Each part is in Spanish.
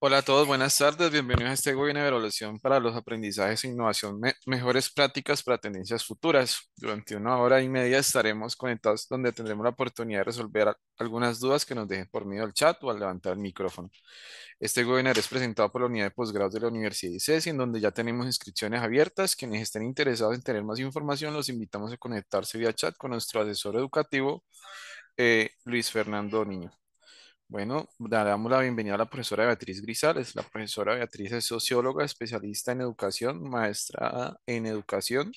Hola a todos, buenas tardes, bienvenidos a este webinar de evaluación para los aprendizajes e innovación, mejores prácticas para tendencias futuras. Durante una hora y media estaremos conectados donde tendremos la oportunidad de resolver algunas dudas que nos dejen por medio del chat o al levantar el micrófono. Este webinar es presentado por la unidad de posgrados de la Universidad de sesi en donde ya tenemos inscripciones abiertas. Quienes estén interesados en tener más información, los invitamos a conectarse vía chat con nuestro asesor educativo. Eh, Luis Fernando Niño. Bueno, le damos la bienvenida a la profesora Beatriz Grisales. La profesora Beatriz es socióloga, especialista en educación, maestra en educación.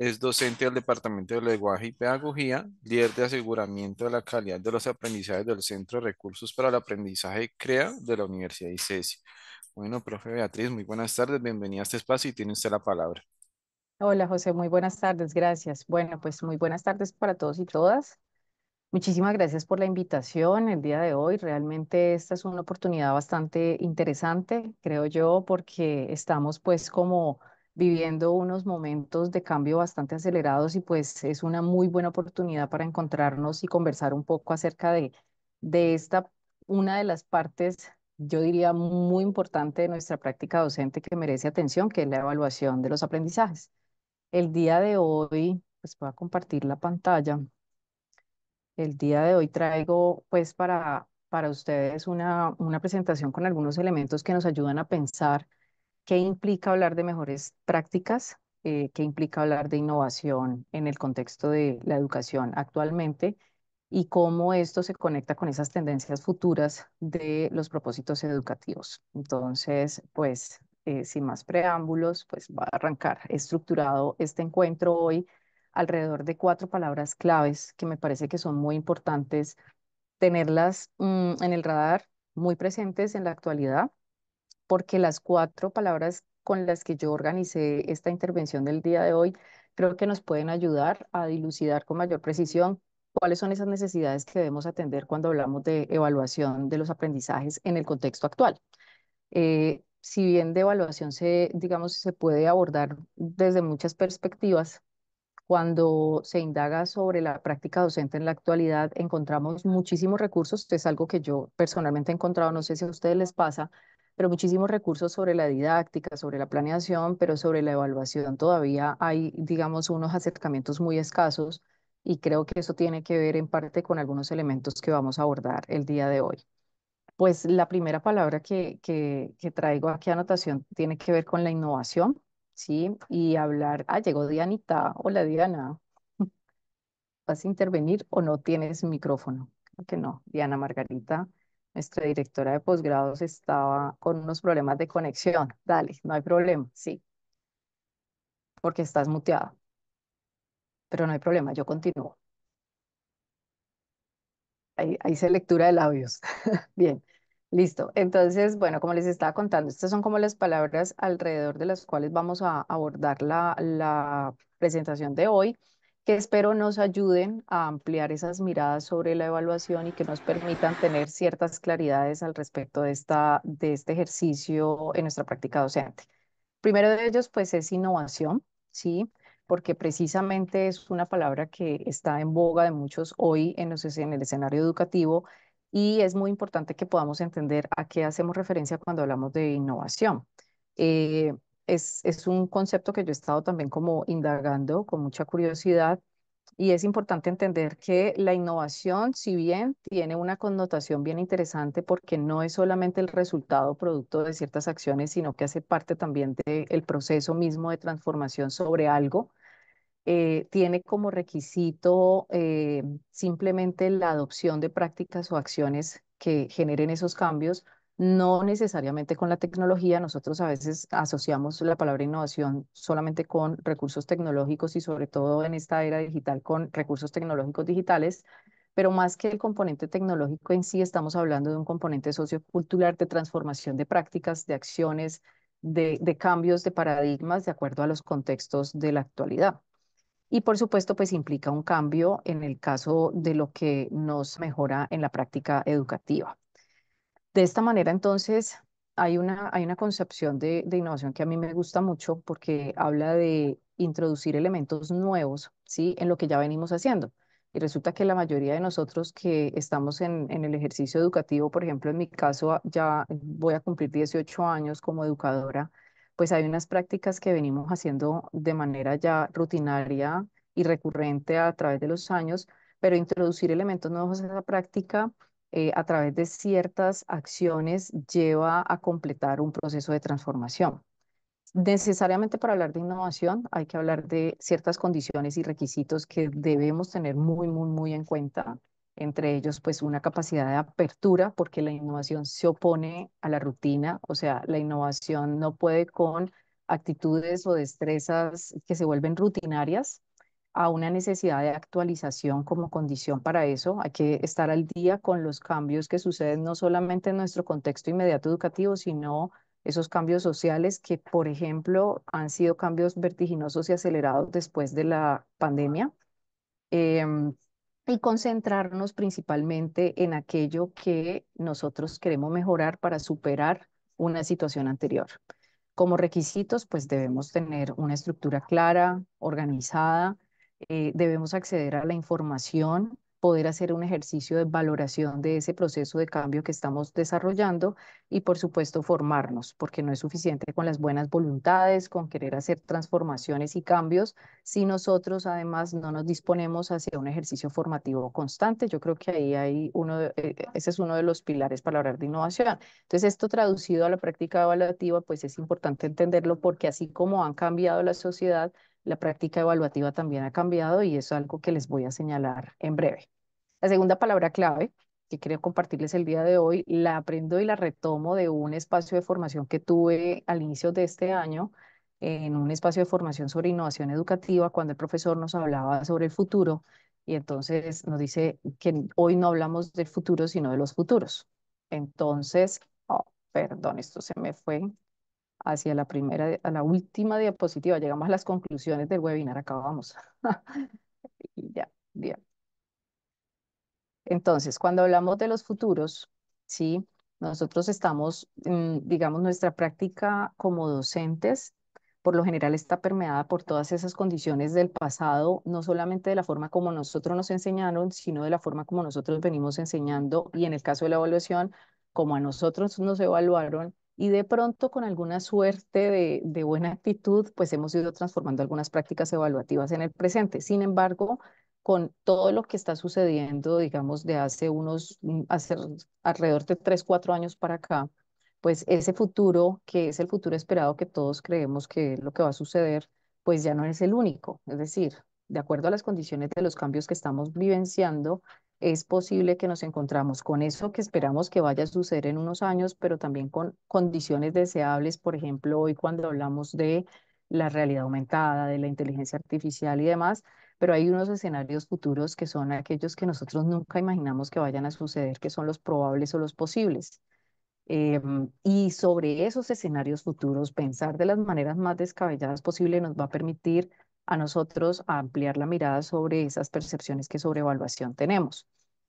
Es docente del Departamento de Lenguaje y Pedagogía, líder de aseguramiento de la calidad de los aprendizajes del Centro de Recursos para el Aprendizaje CREA de la Universidad de ICESI. E bueno, profe Beatriz, muy buenas tardes, bienvenida a este espacio y tiene usted la palabra. Hola José, muy buenas tardes, gracias. Bueno, pues muy buenas tardes para todos y todas. Muchísimas gracias por la invitación el día de hoy. Realmente esta es una oportunidad bastante interesante, creo yo, porque estamos pues como viviendo unos momentos de cambio bastante acelerados y pues es una muy buena oportunidad para encontrarnos y conversar un poco acerca de, de esta, una de las partes, yo diría, muy importante de nuestra práctica docente que merece atención, que es la evaluación de los aprendizajes. El día de hoy, pues voy a compartir la pantalla. El día de hoy traigo pues para, para ustedes una, presentación con algunos elementos que nos ayudan a pensar qué implica hablar de mejores prácticas, eh, qué implica hablar de innovación en el contexto de la educación actualmente y cómo esto se conecta con esas tendencias futuras de los propósitos educativos. Entonces, pues eh, sin más preámbulos, pues va a arrancar. estructurado este encuentro hoy alrededor de cuatro palabras claves que me parece que son muy importantes tenerlas mm, en el radar, muy presentes en la actualidad, porque las cuatro palabras con las que yo organicé esta intervención del día de hoy creo que nos pueden ayudar a dilucidar con mayor precisión cuáles son esas necesidades que debemos atender cuando hablamos de evaluación de los aprendizajes en el contexto actual. Eh, si bien de evaluación se, digamos, se puede abordar desde muchas perspectivas, cuando se indaga sobre la práctica docente en la actualidad, encontramos muchísimos recursos, es algo que yo personalmente he encontrado, no sé si a ustedes les pasa, pero muchísimos recursos sobre la didáctica, sobre la planeación, pero sobre la evaluación todavía hay, digamos, unos acercamientos muy escasos y creo que eso tiene que ver en parte con algunos elementos que vamos a abordar el día de hoy. Pues la primera palabra que, traigo aquí a anotación tiene que ver con la innovación. ¿sí? Y hablar, ah, llegó Dianita, hola Diana, ¿vas a intervenir o no tienes micrófono? Creo que no, Diana Margarita, nuestra directora de posgrados, estaba con unos problemas de conexión, dale, no hay problema, sí, porque estás muteada, pero no hay problema, yo continúo. Ahí, ahí lectura de labios. Bien. Listo. Entonces, bueno, como les estaba contando, estas son como las palabras alrededor de las cuales vamos a abordar la, presentación de hoy, que espero nos ayuden a ampliar esas miradas sobre la evaluación y que nos permitan tener ciertas claridades al respecto de, esta, de este ejercicio en nuestra práctica docente. Primero de ellos, pues, es innovación, ¿sí? Porque precisamente es una palabra que está en boga de muchos hoy en, en el escenario educativo, y es muy importante que podamos entender a qué hacemos referencia cuando hablamos de innovación. Eh, es, un concepto que yo he estado también como indagando con mucha curiosidad y es importante entender que la innovación, si bien tiene una connotación bien interesante porque no es solamente el resultado producto de ciertas acciones, sino que hace parte también del el proceso mismo de transformación sobre algo, eh, tiene como requisito eh, simplemente la adopción de prácticas o acciones que generen esos cambios, no necesariamente con la tecnología. Nosotros a veces asociamos la palabra innovación solamente con recursos tecnológicos y sobre todo en esta era digital con recursos tecnológicos digitales, pero más que el componente tecnológico en sí, estamos hablando de un componente sociocultural de transformación de prácticas, de acciones, de cambios de paradigmas de acuerdo a los contextos de la actualidad y por supuesto pues implica un cambio en el caso de lo que nos mejora en la práctica educativa. De esta manera entonces hay una, hay una concepción de, innovación que a mí me gusta mucho porque habla de introducir elementos nuevos ¿sí? en lo que ya venimos haciendo. Y resulta que la mayoría de nosotros que estamos en, en el ejercicio educativo, por ejemplo, en mi caso ya voy a cumplir 18 años como educadora, pues hay unas prácticas que venimos haciendo de manera ya rutinaria y recurrente a través de los años, pero introducir elementos nuevos a esa práctica eh, a través de ciertas acciones lleva a completar un proceso de transformación. Necesariamente para hablar de innovación hay que hablar de ciertas condiciones y requisitos que debemos tener muy, muy, muy en cuenta entre ellos pues una capacidad de apertura, porque la innovación se opone a la rutina, o sea, la innovación no puede con actitudes o destrezas que se vuelven rutinarias, a una necesidad de actualización como condición para eso. Hay que estar al día con los cambios que suceden no solamente en nuestro contexto inmediato educativo, sino esos cambios sociales que, por ejemplo, han sido cambios vertiginosos y acelerados después de la pandemia. Em, y concentrarnos principalmente en aquello que nosotros queremos mejorar para superar una situación anterior. Como requisitos, pues debemos tener una estructura clara, organizada, eh, debemos acceder a la información poder hacer un ejercicio de valoración de ese proceso de cambio que estamos desarrollando y por supuesto formarnos, porque no es suficiente con las buenas voluntades, con querer hacer transformaciones y cambios, si nosotros además no nos disponemos hacia un ejercicio formativo constante. Yo creo que ahí hay uno, eh, eh, ese es uno de los pilares para hablar de innovación. Entonces esto traducido a la práctica evaluativa, pues es importante entenderlo porque así como han cambiado la sociedad, la práctica evaluativa también ha cambiado y es algo que les voy a señalar en breve. La segunda palabra clave que quiero compartirles el día de hoy, la aprendo y la retomo de un espacio de formación que tuve al inicio de este año, en un espacio de formación sobre innovación educativa, cuando el profesor nos hablaba sobre el futuro y entonces nos dice que hoy no hablamos del futuro, sino de los futuros. Entonces, oh, perdón, esto se me fue hacia la primera, a la última diapositiva. Llegamos a las conclusiones del webinar, acabamos. y ya, bien. Entonces, cuando hablamos de los futuros, ¿sí? Nosotros estamos, mm, digamos, nuestra práctica como docentes, por lo general está permeada por todas esas condiciones del pasado, no solamente de la forma como nosotros nos enseñaron, sino de la forma como nosotros venimos enseñando y en el caso de la evaluación, como a nosotros nos evaluaron y de pronto con alguna suerte de, buena actitud, pues hemos ido transformando algunas prácticas evaluativas en el presente. Sin embargo, con todo lo que está sucediendo, digamos, de hace unos, mm, hace alrededor de tres, cuatro años para acá, pues ese futuro, que es el futuro esperado que todos creemos que es lo que va a suceder, pues ya no es el único. Es decir, de acuerdo a las condiciones de los cambios que estamos vivenciando, es posible que nos encontramos con eso que esperamos que vaya a suceder en unos años, pero también con condiciones deseables, por ejemplo, hoy cuando hablamos de la realidad aumentada, de la inteligencia artificial y demás, pero hay unos escenarios futuros que son aquellos que nosotros nunca imaginamos que vayan a suceder, que son los probables o los posibles. Em, y sobre esos escenarios futuros, pensar de las maneras más descabelladas posible nos va a permitir a nosotros ampliar la mirada sobre esas percepciones que sobre evaluación tenemos.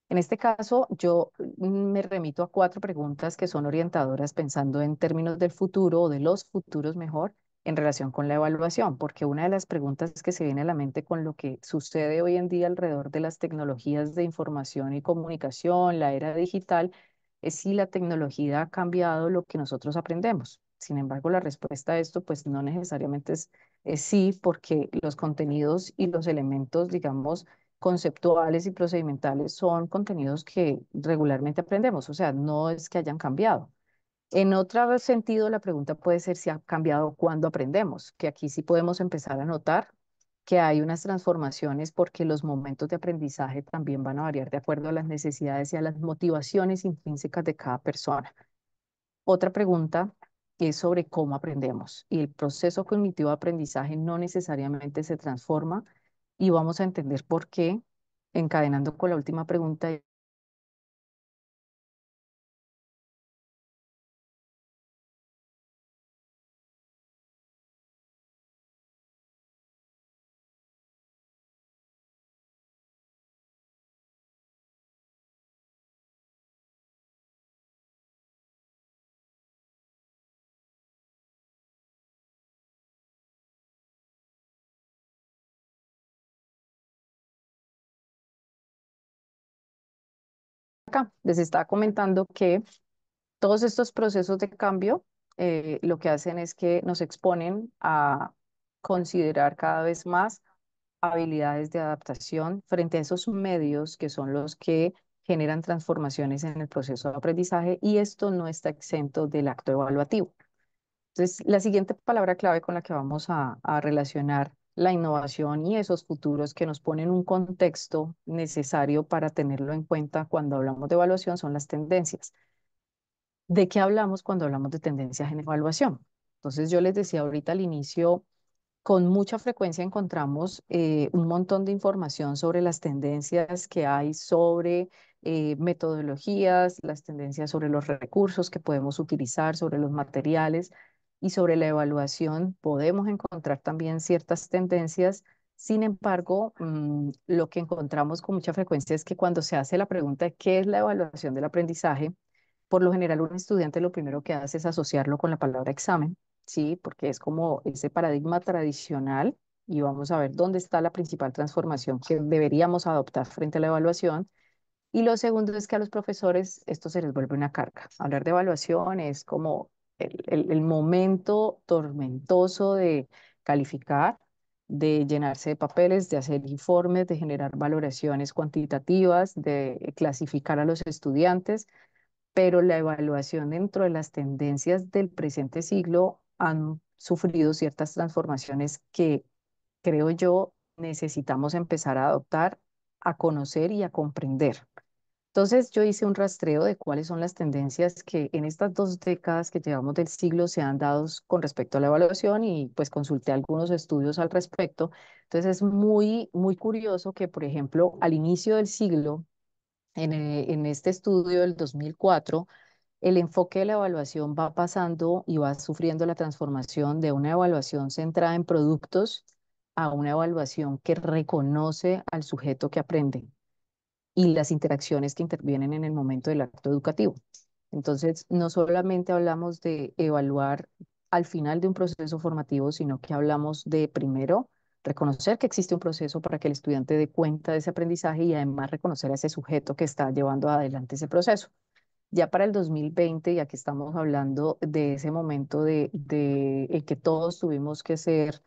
En este caso, yo mm, me remito a cuatro preguntas que son orientadoras pensando en términos del futuro o de los futuros mejor en relación con la evaluación, porque una de las preguntas que se viene a la mente con lo que sucede hoy en día alrededor de las tecnologías de información y comunicación, la era digital, es si la tecnología ha cambiado lo que nosotros aprendemos. Sin embargo, la respuesta a esto pues no necesariamente es eh, sí, porque los contenidos y los elementos, digamos, conceptuales y procedimentales son contenidos que regularmente aprendemos, o sea, no es que hayan cambiado. En otro sentido, la pregunta puede ser si ha cambiado cuando aprendemos, que aquí sí podemos empezar a notar que hay unas transformaciones porque los momentos de aprendizaje también van a variar de acuerdo a las necesidades y a las motivaciones intrínsecas de cada persona. Otra pregunta es sobre cómo aprendemos. Y el proceso cognitivo de aprendizaje no necesariamente se transforma y vamos a entender por qué, encadenando con la última pregunta, acá. Les estaba comentando que todos estos procesos de cambio eh, lo que hacen es que nos exponen a considerar cada vez más habilidades de adaptación frente a esos medios que son los que generan transformaciones en el proceso de aprendizaje y esto no está exento del acto evaluativo. Entonces, la siguiente palabra clave con la que vamos a relacionar la innovación y esos futuros que nos ponen un contexto necesario para tenerlo en cuenta cuando hablamos de evaluación son las tendencias. ¿De qué hablamos cuando hablamos de tendencias en evaluación? Entonces yo les decía ahorita al inicio, con mucha frecuencia encontramos eh, un montón de información sobre las tendencias que hay sobre eh, metodologías, las tendencias sobre los recursos que podemos utilizar, sobre los materiales, y sobre la evaluación podemos encontrar también ciertas tendencias. Sin embargo, mm, lo que encontramos con mucha frecuencia es que cuando se hace la pregunta de qué es la evaluación del aprendizaje, por lo general un estudiante lo primero que hace es asociarlo con la palabra examen, ¿sí? Porque es como ese paradigma tradicional y vamos a ver dónde está la principal transformación que deberíamos adoptar frente a la evaluación. Y lo segundo es que a los profesores esto se les vuelve una carga. Hablar de evaluación es como el, momento tormentoso de calificar, de llenarse de papeles, de hacer informes, de generar valoraciones cuantitativas, de clasificar a los estudiantes, pero la evaluación dentro de las tendencias del presente siglo han sufrido ciertas transformaciones que creo yo necesitamos empezar a adoptar, a conocer y a comprender. Entonces yo hice un rastreo de cuáles son las tendencias que en estas dos décadas que llevamos del siglo se han dado con respecto a la evaluación y pues consulté algunos estudios al respecto. Entonces es muy, muy curioso que, por ejemplo, al inicio del siglo, en, eh, en este estudio del 2004, el enfoque de la evaluación va pasando y va sufriendo la transformación de una evaluación centrada en productos a una evaluación que reconoce al sujeto que aprende y las interacciones que intervienen en el momento del acto educativo. Entonces, no solamente hablamos de evaluar al final de un proceso formativo, sino que hablamos de primero reconocer que existe un proceso para que el estudiante dé cuenta de ese aprendizaje y además reconocer a ese sujeto que está llevando adelante ese proceso. Ya para el 2020, ya que estamos hablando de ese momento de, de, que todos tuvimos que ser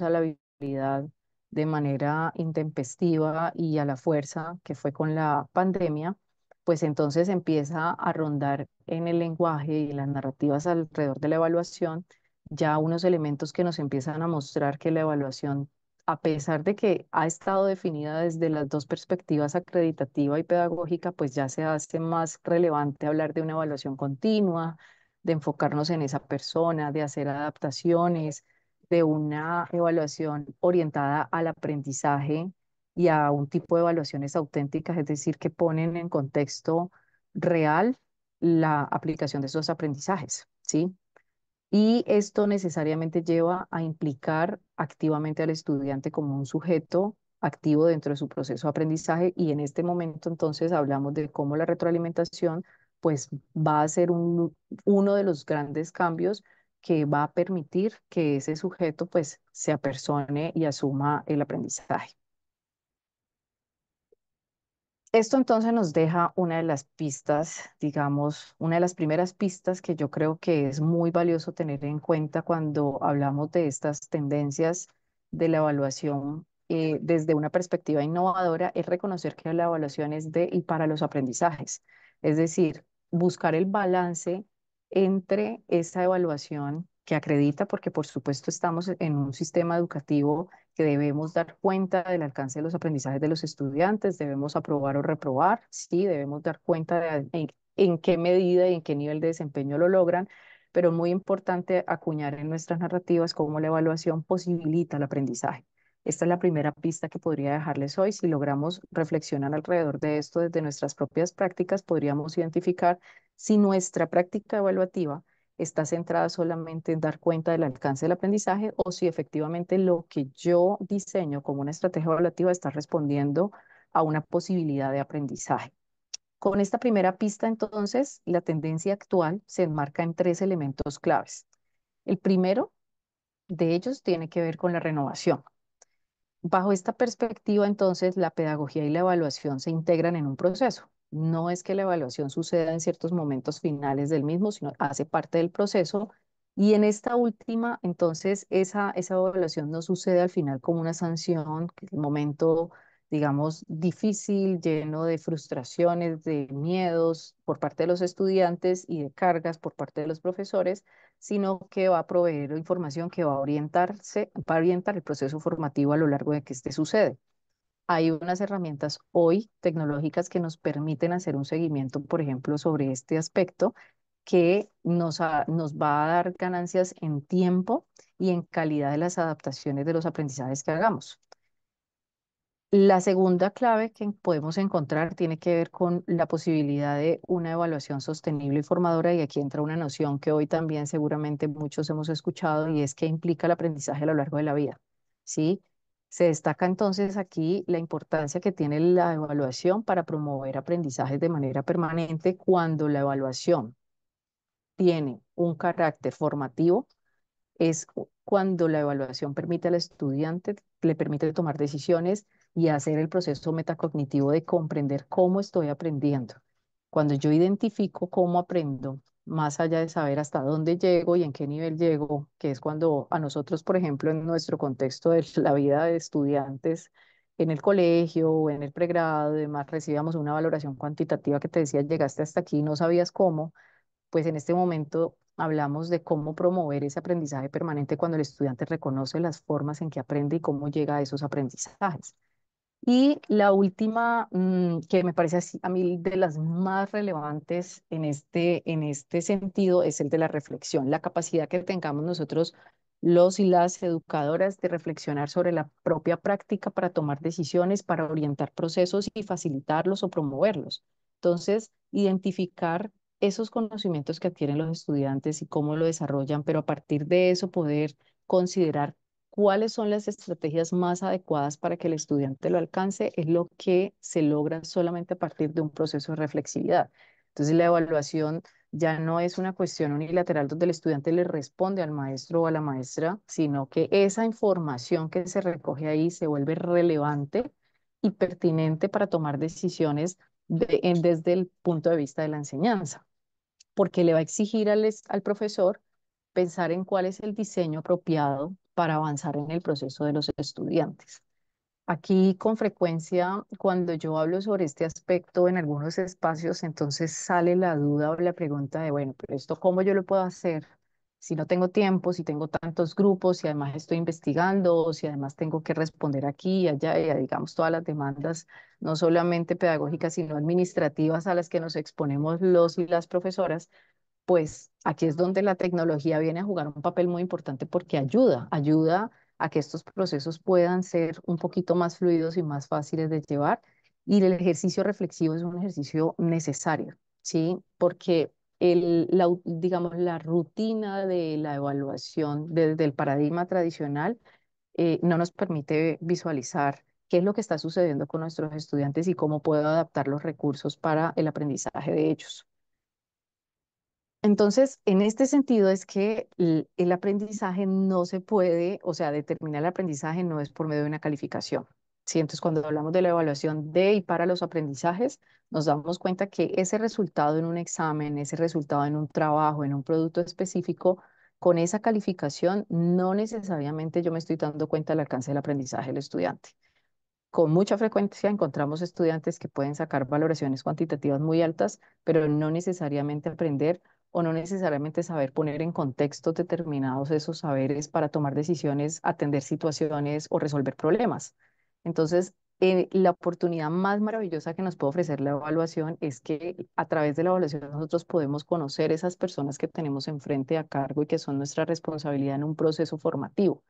a la habilidad de manera intempestiva y a la fuerza, que fue con la pandemia, pues entonces empieza a rondar en el lenguaje y las narrativas alrededor de la evaluación ya unos elementos que nos empiezan a mostrar que la evaluación, a pesar de que ha estado definida desde las dos perspectivas acreditativa y pedagógica, pues ya se hace más relevante hablar de una evaluación continua, de enfocarnos en esa persona, de hacer adaptaciones, de una evaluación orientada al aprendizaje y a un tipo de evaluaciones auténticas, es decir, que ponen en contexto real la aplicación de esos aprendizajes, ¿sí? Y esto necesariamente lleva a implicar activamente al estudiante como un sujeto activo dentro de su proceso de aprendizaje y en este momento entonces hablamos de cómo la retroalimentación pues va a ser uno de los grandes cambios que va a permitir que ese sujeto pues se apersone y asuma el aprendizaje. Esto entonces nos deja una de las pistas, digamos, una de las primeras pistas que yo creo que es muy valioso tener en cuenta cuando hablamos de estas tendencias de la evaluación eh, desde una perspectiva innovadora, es reconocer que la evaluación es de y para los aprendizajes. Es decir, buscar el balance entre esa evaluación que acredita, porque por supuesto estamos e-, en un sistema educativo que debemos dar cuenta del alcance de los aprendizajes de los estudiantes, debemos aprobar o reprobar, sí, debemos dar cuenta de en, en qué medida y en qué nivel de desempeño lo logran, pero muy importante acuñar en nuestras narrativas cómo la evaluación posibilita el aprendizaje. Esta es la primera pista que podría dejarles hoy. Si logramos reflexionar alrededor de esto desde nuestras propias prácticas, podríamos identificar si nuestra práctica evaluativa está centrada solamente en dar cuenta del alcance del aprendizaje o si efectivamente lo que yo diseño como una estrategia evaluativa está respondiendo a una posibilidad de aprendizaje. Con esta primera pista, entonces, la tendencia actual se enmarca en tres elementos claves. El primero de ellos tiene que ver con la renovación. Bajo esta perspectiva, entonces, la pedagogía y la evaluación se integran en un proceso, no es que la evaluación suceda en ciertos momentos finales del mismo, sino hace parte del proceso. Y en esta última, entonces, esa, evaluación no sucede al final como una sanción, que momento, digamos, difícil, lleno de frustraciones, de miedos por parte de los estudiantes y de cargas por parte de los profesores, sino que va a proveer información que va a orientarse, va a orientar el proceso formativo a lo largo de que este sucede hay unas herramientas hoy tecnológicas que nos permiten hacer un seguimiento, por ejemplo, sobre este aspecto que nos, va a dar ganancias en tiempo y en calidad de las adaptaciones de los aprendizajes que hagamos. La segunda clave que podemos encontrar tiene que ver con la posibilidad de una evaluación sostenible y formadora y aquí entra una noción que hoy también seguramente muchos hemos escuchado y es que implica el aprendizaje a lo largo de la vida. ¿sí? Se destaca entonces aquí la importancia que tiene la evaluación para promover aprendizajes de manera permanente cuando la evaluación tiene un carácter formativo, es cuando la evaluación permite al estudiante, le permite tomar decisiones y hacer el proceso metacognitivo de comprender cómo estoy aprendiendo. Cuando yo identifico cómo aprendo, más allá de saber hasta dónde llego y en qué nivel llego, que es cuando a nosotros, por ejemplo, en nuestro contexto de la vida de estudiantes en el colegio o en el pregrado, demás recibíamos una valoración cuantitativa que te decía, llegaste hasta aquí, no sabías cómo, pues en este momento hablamos de cómo promover ese aprendizaje permanente cuando el estudiante reconoce las formas en que aprende y cómo llega a esos aprendizajes. Y la última, mm, que me parece a mí de las más relevantes en este, en este sentido, es el de la reflexión, la capacidad que tengamos nosotros los y las educadoras de reflexionar sobre la propia práctica para tomar decisiones, para orientar procesos y facilitarlos o promoverlos. Entonces, identificar esos conocimientos que adquieren los estudiantes y cómo lo desarrollan, pero a partir de eso poder considerar cuáles son las estrategias más adecuadas para que el estudiante lo alcance es lo que se logra solamente a partir de un proceso de reflexividad. Entonces la evaluación ya no es una cuestión unilateral donde el estudiante le responde al maestro o a la maestra, sino que esa información que se recoge ahí se vuelve relevante y pertinente para tomar decisiones desde el punto de vista de la enseñanza, porque le va a exigir al profesor pensar en cuál es el diseño apropiado para avanzar en el proceso de los estudiantes. Aquí con frecuencia, cuando yo hablo sobre este aspecto en algunos espacios, entonces sale la duda o la pregunta de, bueno, pero esto cómo yo lo puedo hacer si no tengo tiempo, si tengo tantos grupos, si además estoy investigando, si además tengo que responder aquí y allá, y digamos, todas las demandas, no solamente pedagógicas, sino administrativas a las que nos exponemos los y las profesoras, pues aquí es donde la tecnología viene a jugar un papel muy importante porque ayuda, ayuda a que estos procesos puedan ser un poquito más fluidos y más fáciles de llevar. Y el ejercicio reflexivo es un ejercicio necesario, ¿sí? Porque el, la, digamos, la rutina de la evaluación desde el paradigma tradicional eh, no nos permite visualizar qué es lo que está sucediendo con nuestros estudiantes y cómo puedo adaptar los recursos para el aprendizaje de ellos. Entonces, en este sentido es que el, aprendizaje no se puede, o sea, determinar el aprendizaje no es por medio de una calificación. ¿sí? Entonces, cuando hablamos de la evaluación de y para los aprendizajes, nos damos cuenta que ese resultado en un examen, ese resultado en un trabajo, en un producto específico, con esa calificación, no necesariamente yo me estoy dando cuenta del alcance del aprendizaje del estudiante. Con mucha frecuencia encontramos estudiantes que pueden sacar valoraciones cuantitativas muy altas, pero no necesariamente aprender o no necesariamente saber poner en contexto determinados esos saberes para tomar decisiones, atender situaciones o resolver problemas. Entonces, eh, la oportunidad más maravillosa que nos puede ofrecer la evaluación es que a través de la evaluación nosotros podemos conocer esas personas que tenemos enfrente a cargo y que son nuestra responsabilidad en un proceso formativo.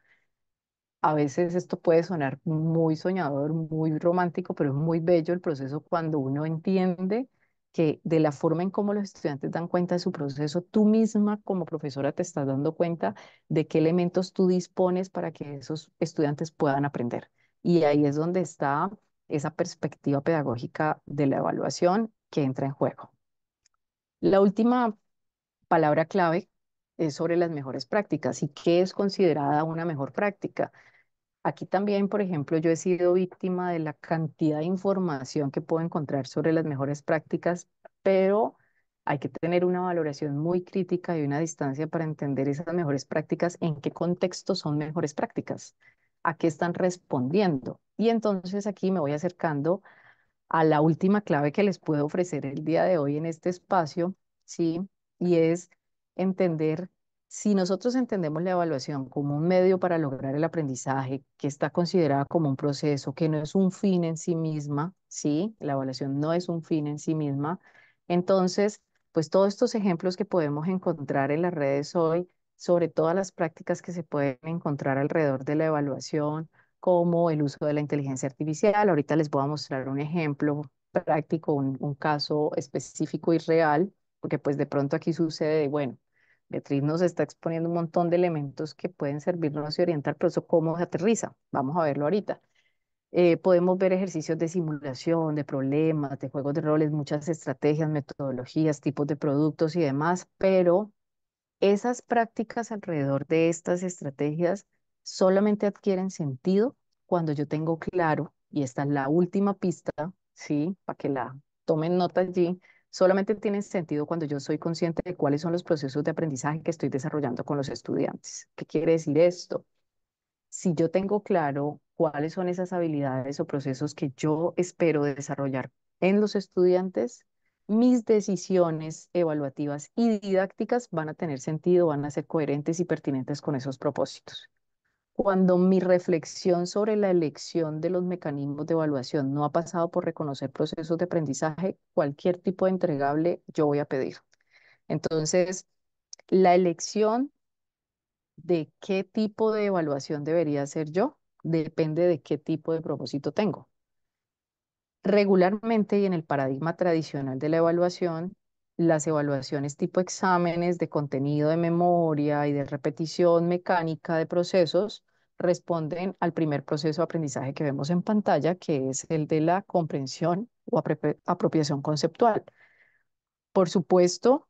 A veces esto puede sonar muy soñador, muy romántico, pero es muy bello el proceso cuando uno entiende que de la forma en cómo los estudiantes dan cuenta de su proceso, tú misma como profesora te estás dando cuenta de qué elementos tú dispones para que esos estudiantes puedan aprender. Y ahí es donde está esa perspectiva pedagógica de la evaluación que entra en juego. La última palabra clave es sobre las mejores prácticas y qué es considerada una mejor práctica. Aquí también, por ejemplo, yo he sido víctima de la cantidad de información que puedo encontrar sobre las mejores prácticas, pero hay que tener una valoración muy crítica y una distancia para entender esas mejores prácticas, en qué contexto son mejores prácticas, a qué están respondiendo. Y entonces aquí me voy acercando a la última clave que les puedo ofrecer el día de hoy en este espacio, ¿sí? Y es entender si nosotros entendemos la evaluación como un medio para lograr el aprendizaje, que está considerada como un proceso, que no es un fin en sí misma, ¿sí? La evaluación no es un fin en sí misma. Entonces, pues todos estos ejemplos que podemos encontrar en las redes hoy, sobre todas las prácticas que se pueden encontrar alrededor de la evaluación, como el uso de la inteligencia artificial. Ahorita les voy a mostrar un ejemplo práctico, un, caso específico y real, porque pues de pronto aquí sucede, bueno, Beatriz nos está exponiendo un montón de elementos que pueden servirnos y orientar, pero eso cómo se aterriza. Vamos a verlo ahorita. Eh, podemos ver ejercicios de simulación, de problemas, de juegos de roles, muchas estrategias, metodologías, tipos de productos y demás, pero esas prácticas alrededor de estas estrategias solamente adquieren sentido cuando yo tengo claro, y esta es la última pista, ¿sí? Para que la tomen nota allí, solamente tiene sentido cuando yo soy consciente de cuáles son los procesos de aprendizaje que estoy desarrollando con los estudiantes. ¿Qué quiere decir esto? Si yo tengo claro cuáles son esas habilidades o procesos que yo espero desarrollar en los estudiantes, mis decisiones evaluativas y didácticas van a tener sentido, van a ser coherentes y pertinentes con esos propósitos cuando mi reflexión sobre la elección de los mecanismos de evaluación no ha pasado por reconocer procesos de aprendizaje, cualquier tipo de entregable yo voy a pedir. Entonces, la elección de qué tipo de evaluación debería hacer yo depende de qué tipo de propósito tengo. Regularmente y en el paradigma tradicional de la evaluación, las evaluaciones tipo exámenes de contenido de memoria y de repetición mecánica de procesos responden al primer proceso de aprendizaje que vemos en pantalla, que es el de la comprensión o apropiación conceptual. Por supuesto,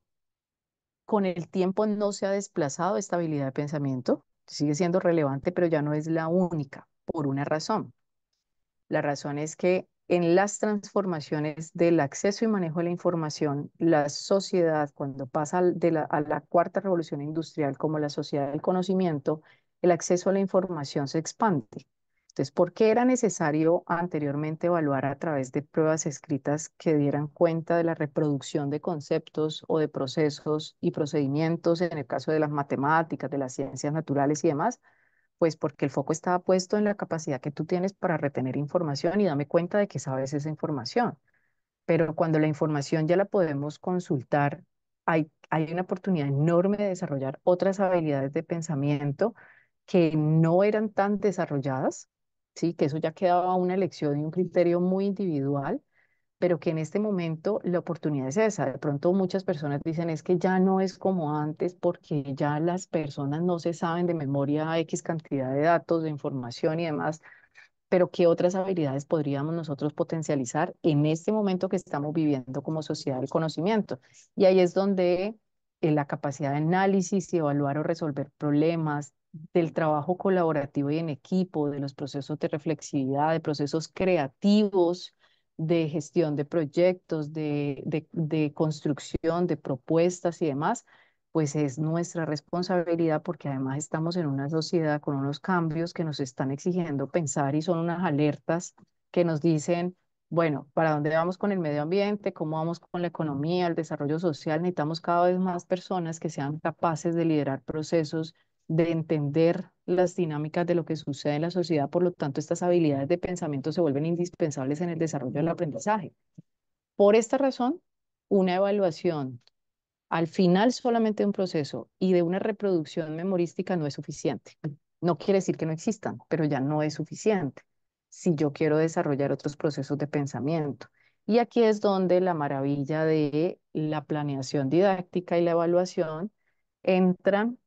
con el tiempo no se ha desplazado esta habilidad de pensamiento, sigue siendo relevante, pero ya no es la única, por una razón. La razón es que en las transformaciones del acceso y manejo de la información, la sociedad, cuando pasa a la cuarta revolución industrial como la sociedad del conocimiento, el acceso a la información se expande. Entonces, ¿por qué era necesario anteriormente evaluar a través de pruebas escritas que dieran cuenta de la reproducción de conceptos o de procesos y procedimientos en el caso de las matemáticas, de las ciencias naturales y demás? Pues porque el foco estaba puesto en la capacidad que tú tienes para retener información y dame cuenta de que sabes esa información. Pero cuando la información ya la podemos consultar, hay, hay una oportunidad enorme de desarrollar otras habilidades de pensamiento que no eran tan desarrolladas, ¿sí? que eso ya quedaba una elección y un criterio muy individual pero que en este momento la oportunidad es esa. De pronto muchas personas dicen es que ya no es como antes porque ya las personas no se saben de memoria X cantidad de datos, de información y demás, pero qué otras habilidades podríamos nosotros potencializar en este momento que estamos viviendo como sociedad del conocimiento. Y ahí es donde eh, la capacidad de análisis y evaluar o resolver problemas, del trabajo colaborativo y en equipo, de los procesos de reflexividad, de procesos creativos, de gestión de proyectos, de, de, construcción de propuestas y demás, pues es nuestra responsabilidad porque además estamos en una sociedad con unos cambios que nos están exigiendo pensar y son unas alertas que nos dicen, bueno, ¿para dónde vamos con el medio ambiente? ¿Cómo vamos con la economía, el desarrollo social? Necesitamos cada vez más personas que sean capaces de liderar procesos, de entender las dinámicas de lo que sucede en la sociedad, por lo tanto estas habilidades de pensamiento se vuelven indispensables en el desarrollo del aprendizaje. Por esta razón, una evaluación al final solamente de un proceso y de una reproducción memorística no es suficiente. No quiere decir que no existan, pero ya no es suficiente si yo quiero desarrollar otros procesos de pensamiento. Y aquí es donde la maravilla de la planeación didáctica y la evaluación entran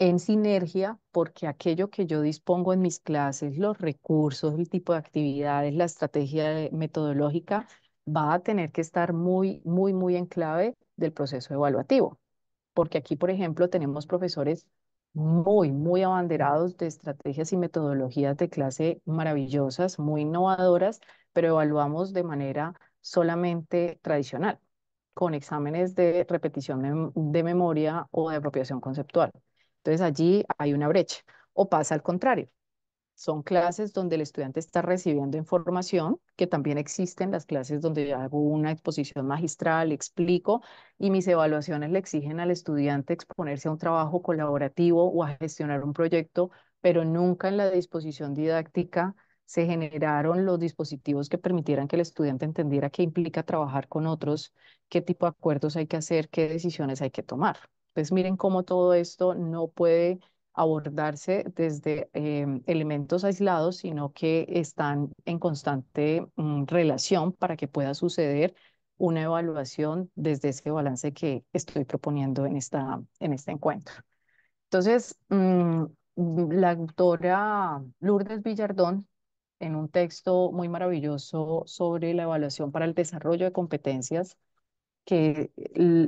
en sinergia porque aquello que yo dispongo en mis clases, los recursos, el tipo de actividades, la estrategia eh, metodológica, va a tener que estar muy, muy, muy en clave del proceso evaluativo. Porque aquí, por ejemplo, tenemos profesores muy, muy abanderados de estrategias y metodologías de clase maravillosas, muy innovadoras, pero evaluamos de manera solamente tradicional, con exámenes de repetición de memoria o de apropiación conceptual. Entonces allí hay una brecha. O pasa al contrario. Son clases donde el estudiante está recibiendo información, que también existen las clases donde yo hago una exposición magistral, explico, y mis evaluaciones le exigen al estudiante exponerse a un trabajo colaborativo o a gestionar un proyecto, pero nunca en la disposición didáctica se generaron los dispositivos que permitieran que el estudiante entendiera qué implica trabajar con otros, qué tipo de acuerdos hay que hacer, qué decisiones hay que tomar. Entonces, pues miren cómo todo esto no puede abordarse desde em, elementos aislados, sino que están en constante mm, relación para que pueda suceder una evaluación desde ese balance que estoy proponiendo en, esta, en este encuentro. Entonces, mm, mm, la autora Lourdes Villardón, en un texto muy maravilloso sobre la evaluación para el desarrollo de competencias, que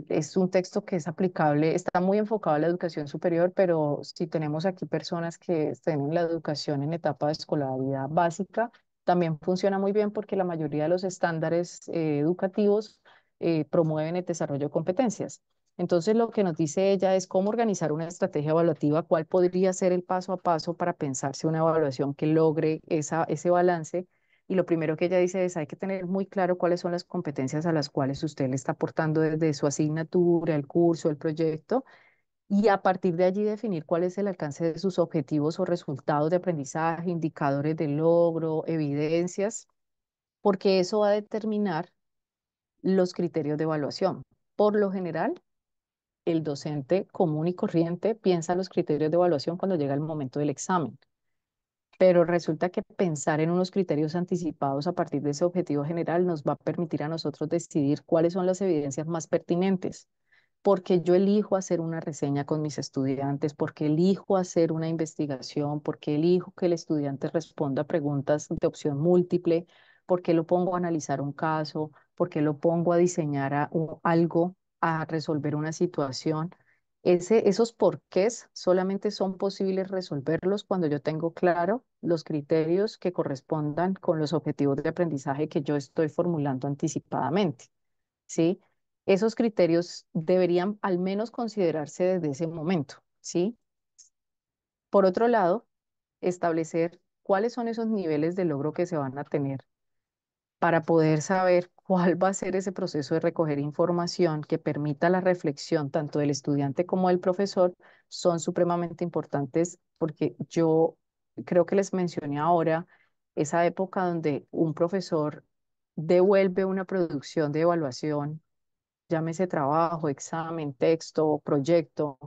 es un texto que es aplicable, está muy enfocado a la educación superior, pero si tenemos aquí personas que estén en la educación en etapa de escolaridad básica, también funciona muy bien porque la mayoría de los estándares eh, educativos eh, promueven el desarrollo de competencias. Entonces, lo que nos dice ella es cómo organizar una estrategia evaluativa, cuál podría ser el paso a paso para pensarse una evaluación que logre ese balance y lo primero que ella dice es, hay que tener muy claro cuáles son las competencias a las cuales usted le está aportando desde su asignatura, el curso, el proyecto, y a partir de allí definir cuál es el alcance de sus objetivos o resultados de aprendizaje, indicadores de logro, evidencias, porque eso va a determinar los criterios de evaluación. Por lo general, el docente común y corriente piensa los criterios de evaluación cuando llega el momento del examen pero resulta que pensar en unos criterios anticipados a partir de ese objetivo general nos va a permitir a nosotros decidir cuáles son las evidencias más pertinentes porque yo elijo hacer una reseña con mis estudiantes, porque elijo hacer una investigación, porque elijo que el estudiante responda preguntas de opción múltiple, porque lo pongo a analizar un caso, porque lo pongo a diseñar algo, a resolver una situación esos porqués solamente son posibles resolverlos cuando yo tengo claro los criterios que correspondan con los objetivos de aprendizaje que yo estoy formulando anticipadamente. ¿sí? Esos criterios deberían al menos considerarse desde ese momento. ¿sí? Por otro lado, establecer cuáles son esos niveles de logro que se van a tener para poder saber cuál va a ser ese proceso de recoger información que permita la reflexión tanto del estudiante como del profesor, son supremamente importantes porque yo creo que les mencioné ahora esa época donde un profesor devuelve una producción de evaluación, llámese trabajo, examen, texto, proyecto,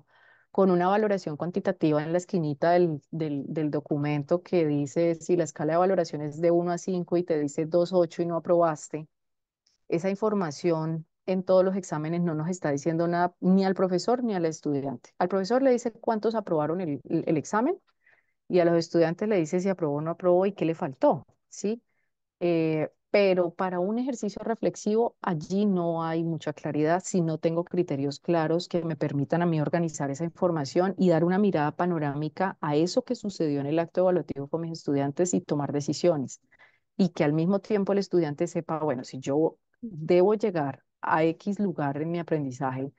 con una valoración cuantitativa en la esquinita del, del, documento que dice si la escala de valoración es de 1 a 5 y te dice 2, 8 y no aprobaste, esa información en todos los exámenes no nos está diciendo nada ni al profesor ni al estudiante. Al profesor le dice cuántos aprobaron el, examen y a los estudiantes le dice si aprobó o no aprobó y qué le faltó, ¿sí? Eh, pero para un ejercicio reflexivo allí no hay mucha claridad si no tengo criterios claros que me permitan a mí organizar esa información y dar una mirada panorámica a eso que sucedió en el acto evaluativo con mis estudiantes y tomar decisiones. Y que al mismo tiempo el estudiante sepa, bueno, si yo debo llegar a X lugar en mi aprendizaje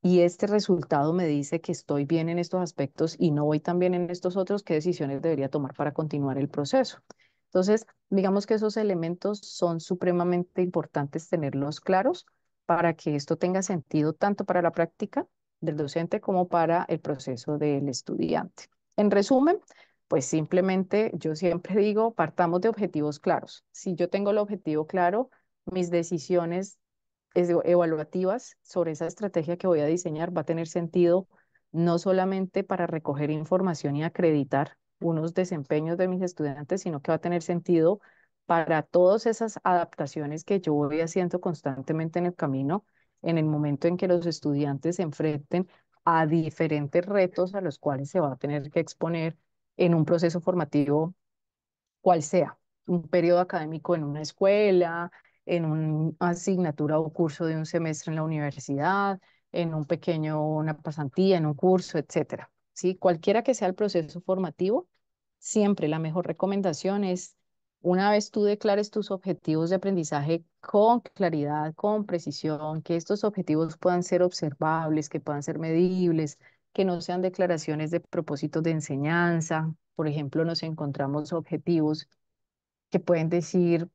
y este resultado me dice que estoy bien en estos aspectos y no voy tan bien en estos otros, ¿qué decisiones debería tomar para continuar el proceso? Entonces, digamos que esos elementos son supremamente importantes tenerlos claros para que esto tenga sentido tanto para la práctica del docente como para el proceso del estudiante. En resumen, pues simplemente yo siempre digo, partamos de objetivos claros. Si yo tengo el objetivo claro, mis decisiones evaluativas sobre esa estrategia que voy a diseñar va a tener sentido no solamente para recoger información y acreditar unos desempeños de mis estudiantes, sino que va a tener sentido para todas esas adaptaciones que yo voy haciendo constantemente en el camino, en el momento en que los estudiantes se enfrenten a diferentes retos a los cuales se va a tener que exponer en un proceso formativo cual sea, un periodo académico en una escuela, en una asignatura o curso de un semestre en la universidad, en un pequeño, una pasantía, en un curso, etcétera. Cualquiera que sea el proceso formativo, siempre la mejor recomendación es, una vez tú declares tus objetivos de aprendizaje con claridad, con precisión, que estos objetivos puedan ser observables, que puedan ser medibles, que no sean declaraciones de propósitos de enseñanza. Por ejemplo, nos encontramos objetivos que pueden decir,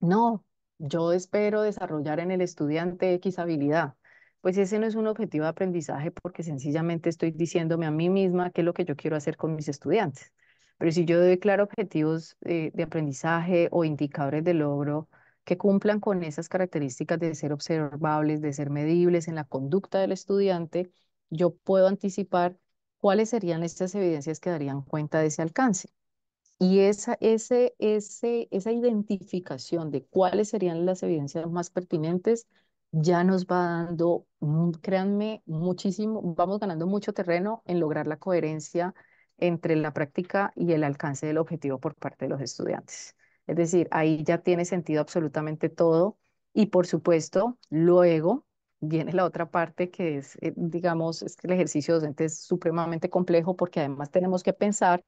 no, yo espero desarrollar en el estudiante X habilidad, pues ese no es un objetivo de aprendizaje porque sencillamente estoy diciéndome a mí misma qué es lo que yo quiero hacer con mis estudiantes. Pero si yo declaro objetivos eh, de aprendizaje o indicadores de logro que cumplan con esas características de ser observables, de ser medibles en la conducta del estudiante, yo puedo anticipar cuáles serían estas evidencias que darían cuenta de ese alcance. Y esa, ese, ese, esa identificación de cuáles serían las evidencias más pertinentes ya nos va dando, mm, créanme, muchísimo, vamos ganando mucho terreno en lograr la coherencia entre la práctica y el alcance del objetivo por parte de los estudiantes. Es decir, ahí ya tiene sentido absolutamente todo y por supuesto, luego viene la otra parte que es, eh, digamos, es que el ejercicio docente es supremamente complejo porque además tenemos que pensar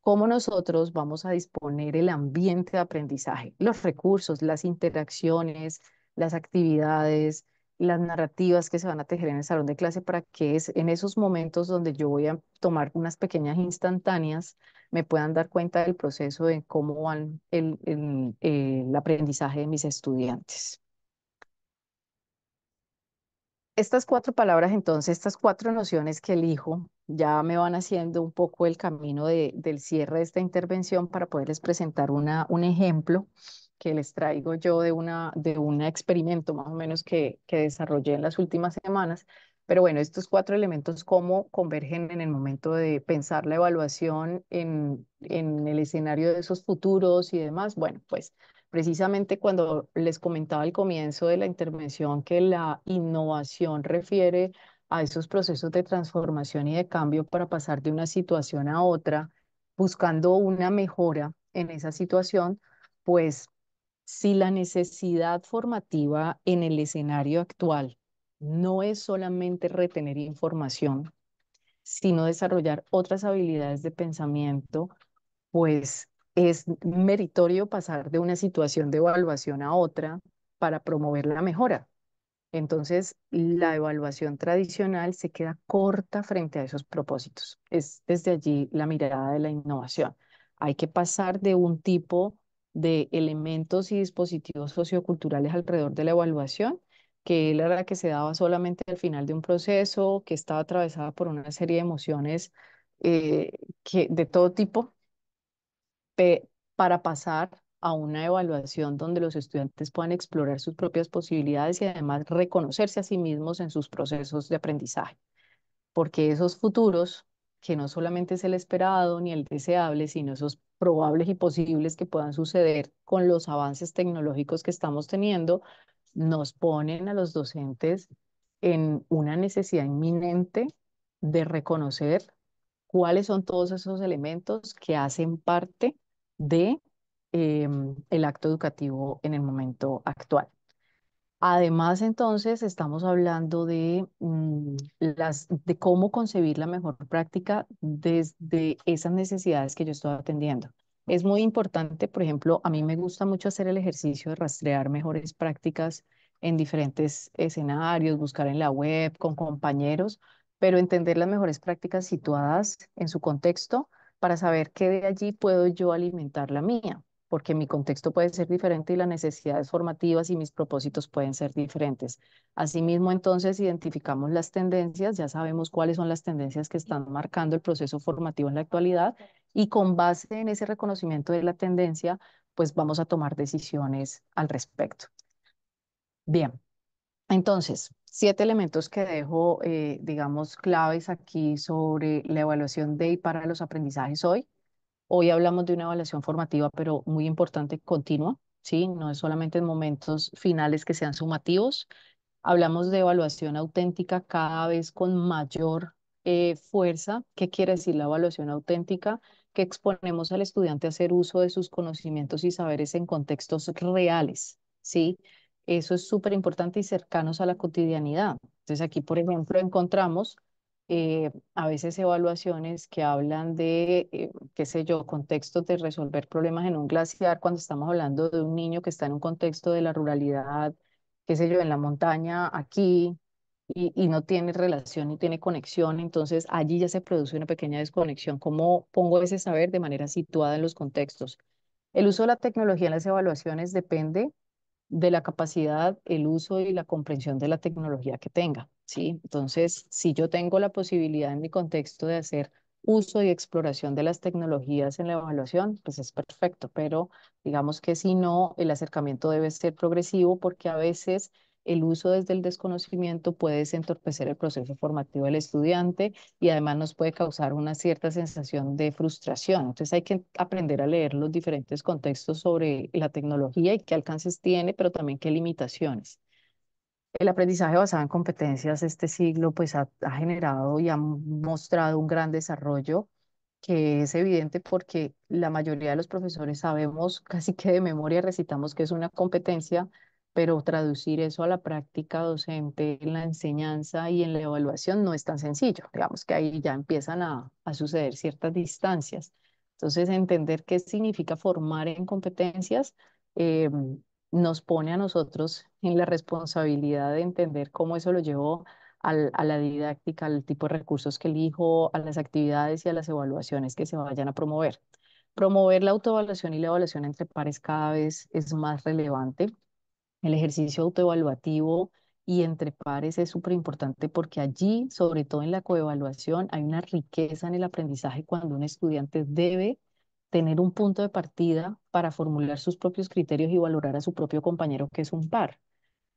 cómo nosotros vamos a disponer el ambiente de aprendizaje, los recursos, las interacciones, las actividades, las narrativas que se van a tejer en el salón de clase para que es en esos momentos donde yo voy a tomar unas pequeñas instantáneas, me puedan dar cuenta del proceso de cómo van el, aprendizaje de mis estudiantes. Estas cuatro palabras, entonces, estas cuatro nociones que elijo, ya me van haciendo un poco el camino del cierre de esta intervención para poderles presentar una, un ejemplo que les traigo yo de, una, de un experimento más o menos que, desarrollé en las últimas semanas. Pero bueno, estos cuatro elementos, ¿cómo convergen en el momento de pensar la evaluación en, en el escenario de esos futuros y demás? Bueno, pues precisamente cuando les comentaba al comienzo de la intervención que la innovación refiere a esos procesos de transformación y de cambio para pasar de una situación a otra, buscando una mejora en esa situación, pues si la necesidad formativa en el escenario actual no es solamente retener información, sino desarrollar otras habilidades de pensamiento, pues es meritorio pasar de una situación de evaluación a otra para promover la mejora. Entonces, la evaluación tradicional se queda corta frente a esos propósitos. Es desde allí la mirada de la innovación. Hay que pasar de un tipo de elementos y dispositivos socioculturales alrededor de la evaluación, que era la que se daba solamente al final de un proceso, que estaba atravesada por una serie de emociones eh, que, de todo tipo, para pasar a una evaluación donde los estudiantes puedan explorar sus propias posibilidades y además reconocerse a sí mismos en sus procesos de aprendizaje. Porque esos futuros, que no solamente es el esperado ni el deseable, sino esos probables y posibles que puedan suceder con los avances tecnológicos que estamos teniendo, nos ponen a los docentes en una necesidad inminente de reconocer cuáles son todos esos elementos que hacen parte de em, el acto educativo en el momento actual. Además, entonces, estamos hablando mm, de, cómo concebir la mejor práctica desde esas necesidades que yo estoy atendiendo. Es muy importante, por ejemplo, a mí me gusta mucho hacer el ejercicio de rastrear mejores prácticas en diferentes escenarios, buscar en la web, con compañeros, pero entender las mejores prácticas situadas en su contexto para saber qué de allí puedo yo alimentar la mía porque mi contexto puede ser diferente y las necesidades formativas y mis propósitos pueden ser diferentes. Asimismo, entonces, identificamos las tendencias, ya sabemos cuáles son las tendencias que están marcando el proceso formativo en la actualidad y con base en ese reconocimiento de la tendencia, pues vamos a tomar decisiones al respecto. Bien, entonces, siete elementos que dejo, eh, digamos, claves aquí sobre la evaluación de y para los aprendizajes hoy. Hoy hablamos de una evaluación formativa, pero muy importante, continua, ¿sí? No es solamente en momentos finales que sean sumativos. Hablamos de evaluación auténtica cada vez con mayor eh, fuerza. ¿Qué quiere decir la evaluación auténtica? Que exponemos al estudiante a hacer uso de sus conocimientos y saberes en contextos reales, ¿sí? Eso es súper importante y cercanos a la cotidianidad. Entonces aquí, por ejemplo, encontramos eh, a veces evaluaciones que hablan de, eh, qué sé yo, contextos de resolver problemas en un glaciar cuando estamos hablando de un niño que está en un contexto de la ruralidad, qué sé yo, en la montaña, aquí, y, no tiene relación ni tiene conexión, entonces allí ya se produce una pequeña desconexión. ¿Cómo pongo a ese saber de manera situada en los contextos? El uso de la tecnología en las evaluaciones depende de la capacidad, el uso y la comprensión de la tecnología que tenga. ¿sí? Entonces, si yo tengo la posibilidad en mi contexto de hacer uso y exploración de las tecnologías en la evaluación, pues es perfecto, pero digamos que si no, el acercamiento debe ser progresivo porque a veces el uso desde el desconocimiento puede entorpecer el proceso formativo del estudiante y además nos puede causar una cierta sensación de frustración. Entonces hay que aprender a leer los diferentes contextos sobre la tecnología y qué alcances tiene, pero también qué limitaciones. El aprendizaje basado en competencias este siglo pues ha, generado y ha mostrado un gran desarrollo que es evidente porque la mayoría de los profesores sabemos casi que de memoria recitamos que es una competencia, pero traducir eso a la práctica docente, en la enseñanza y en la evaluación no es tan sencillo. Digamos que ahí ya empiezan a, suceder ciertas distancias. Entonces, entender qué significa formar en competencias em, nos pone a nosotros en la responsabilidad de entender cómo eso lo llevó a la didáctica, al tipo de recursos que elijo, a las actividades y a las evaluaciones que se vayan a promover. Promover la autoevaluación y la evaluación entre pares cada vez es más relevante. El ejercicio autoevaluativo y entre pares es súper importante porque allí, sobre todo en la coevaluación, hay una riqueza en el aprendizaje cuando un estudiante debe tener un punto de partida para formular sus propios criterios y valorar a su propio compañero, que es un par.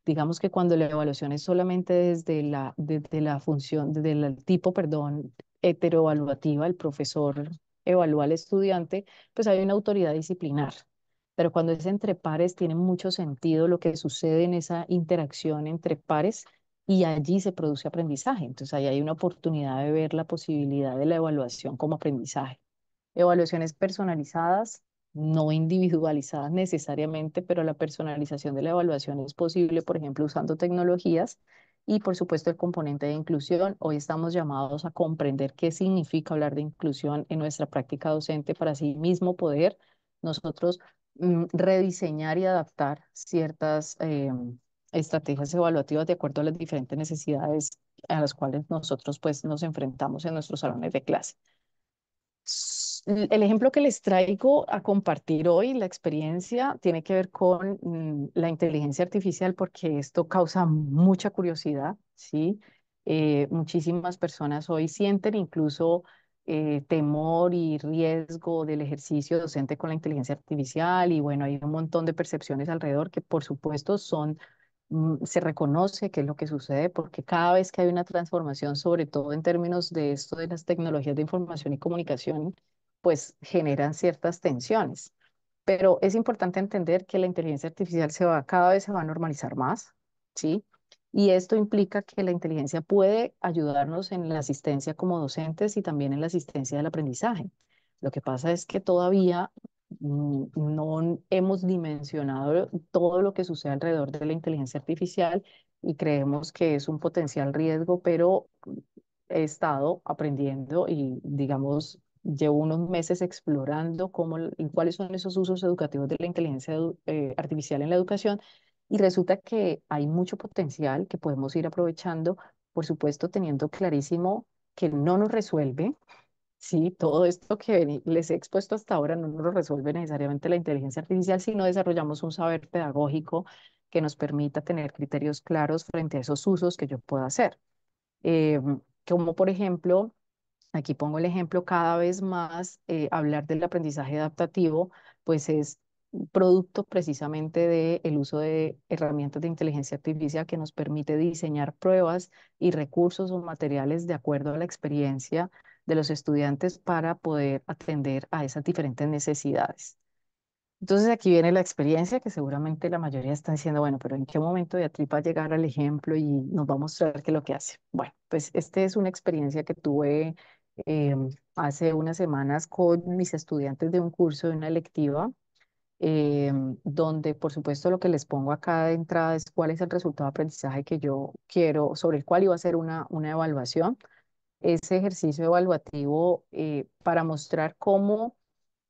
Digamos que cuando la evaluación es solamente desde la, desde la función, desde el tipo, perdón, heteroevaluativa, el profesor evalúa al estudiante, pues hay una autoridad disciplinar. Pero cuando es entre pares, tiene mucho sentido lo que sucede en esa interacción entre pares y allí se produce aprendizaje. Entonces ahí hay una oportunidad de ver la posibilidad de la evaluación como aprendizaje. Evaluaciones personalizadas, no individualizadas necesariamente, pero la personalización de la evaluación es posible, por ejemplo, usando tecnologías y por supuesto el componente de inclusión. Hoy estamos llamados a comprender qué significa hablar de inclusión en nuestra práctica docente para así mismo poder nosotros mm, rediseñar y adaptar ciertas eh, estrategias evaluativas de acuerdo a las diferentes necesidades a las cuales nosotros pues nos enfrentamos en nuestros salones de clase el ejemplo que les traigo a compartir hoy, la experiencia, tiene que ver con mm, la inteligencia artificial porque esto causa mucha curiosidad, ¿sí? Eh, muchísimas personas hoy sienten incluso eh, temor y riesgo del ejercicio docente con la inteligencia artificial y bueno, hay un montón de percepciones alrededor que por supuesto son mm, se reconoce qué es lo que sucede, porque cada vez que hay una transformación, sobre todo en términos de esto de las tecnologías de información y comunicación, pues generan ciertas tensiones. Pero es importante entender que la inteligencia artificial se va, cada vez se va a normalizar más, ¿sí? Y esto implica que la inteligencia puede ayudarnos en la asistencia como docentes y también en la asistencia del aprendizaje. Lo que pasa es que todavía mm, no hemos dimensionado todo lo que sucede alrededor de la inteligencia artificial y creemos que es un potencial riesgo, pero he estado aprendiendo y, digamos, llevo unos meses explorando cómo, cuáles son esos usos educativos de la inteligencia eh, artificial en la educación y resulta que hay mucho potencial que podemos ir aprovechando, por supuesto teniendo clarísimo que no nos resuelve, sí, todo esto que les he expuesto hasta ahora no nos lo resuelve necesariamente la inteligencia artificial, si no desarrollamos un saber pedagógico que nos permita tener criterios claros frente a esos usos que yo pueda hacer. Em, como por ejemplo, aquí pongo el ejemplo cada vez más, eh, hablar del aprendizaje adaptativo, pues es producto precisamente del el uso de herramientas de inteligencia artificial que nos permite diseñar pruebas y recursos o materiales de acuerdo a la experiencia de los estudiantes para poder atender a esas diferentes necesidades. Entonces aquí viene la experiencia que seguramente la mayoría está diciendo, bueno, pero ¿en qué momento Beatriz va llegar al ejemplo y nos va a mostrar qué es lo que hace? Bueno, pues esta es una experiencia que tuve eh, hace unas semanas con mis estudiantes de un curso de una electiva, eh, donde por supuesto lo que les pongo acá de entrada es cuál es el resultado de aprendizaje que yo quiero, sobre el cual iba a hacer una, una evaluación. Ese ejercicio evaluativo eh, para mostrar cómo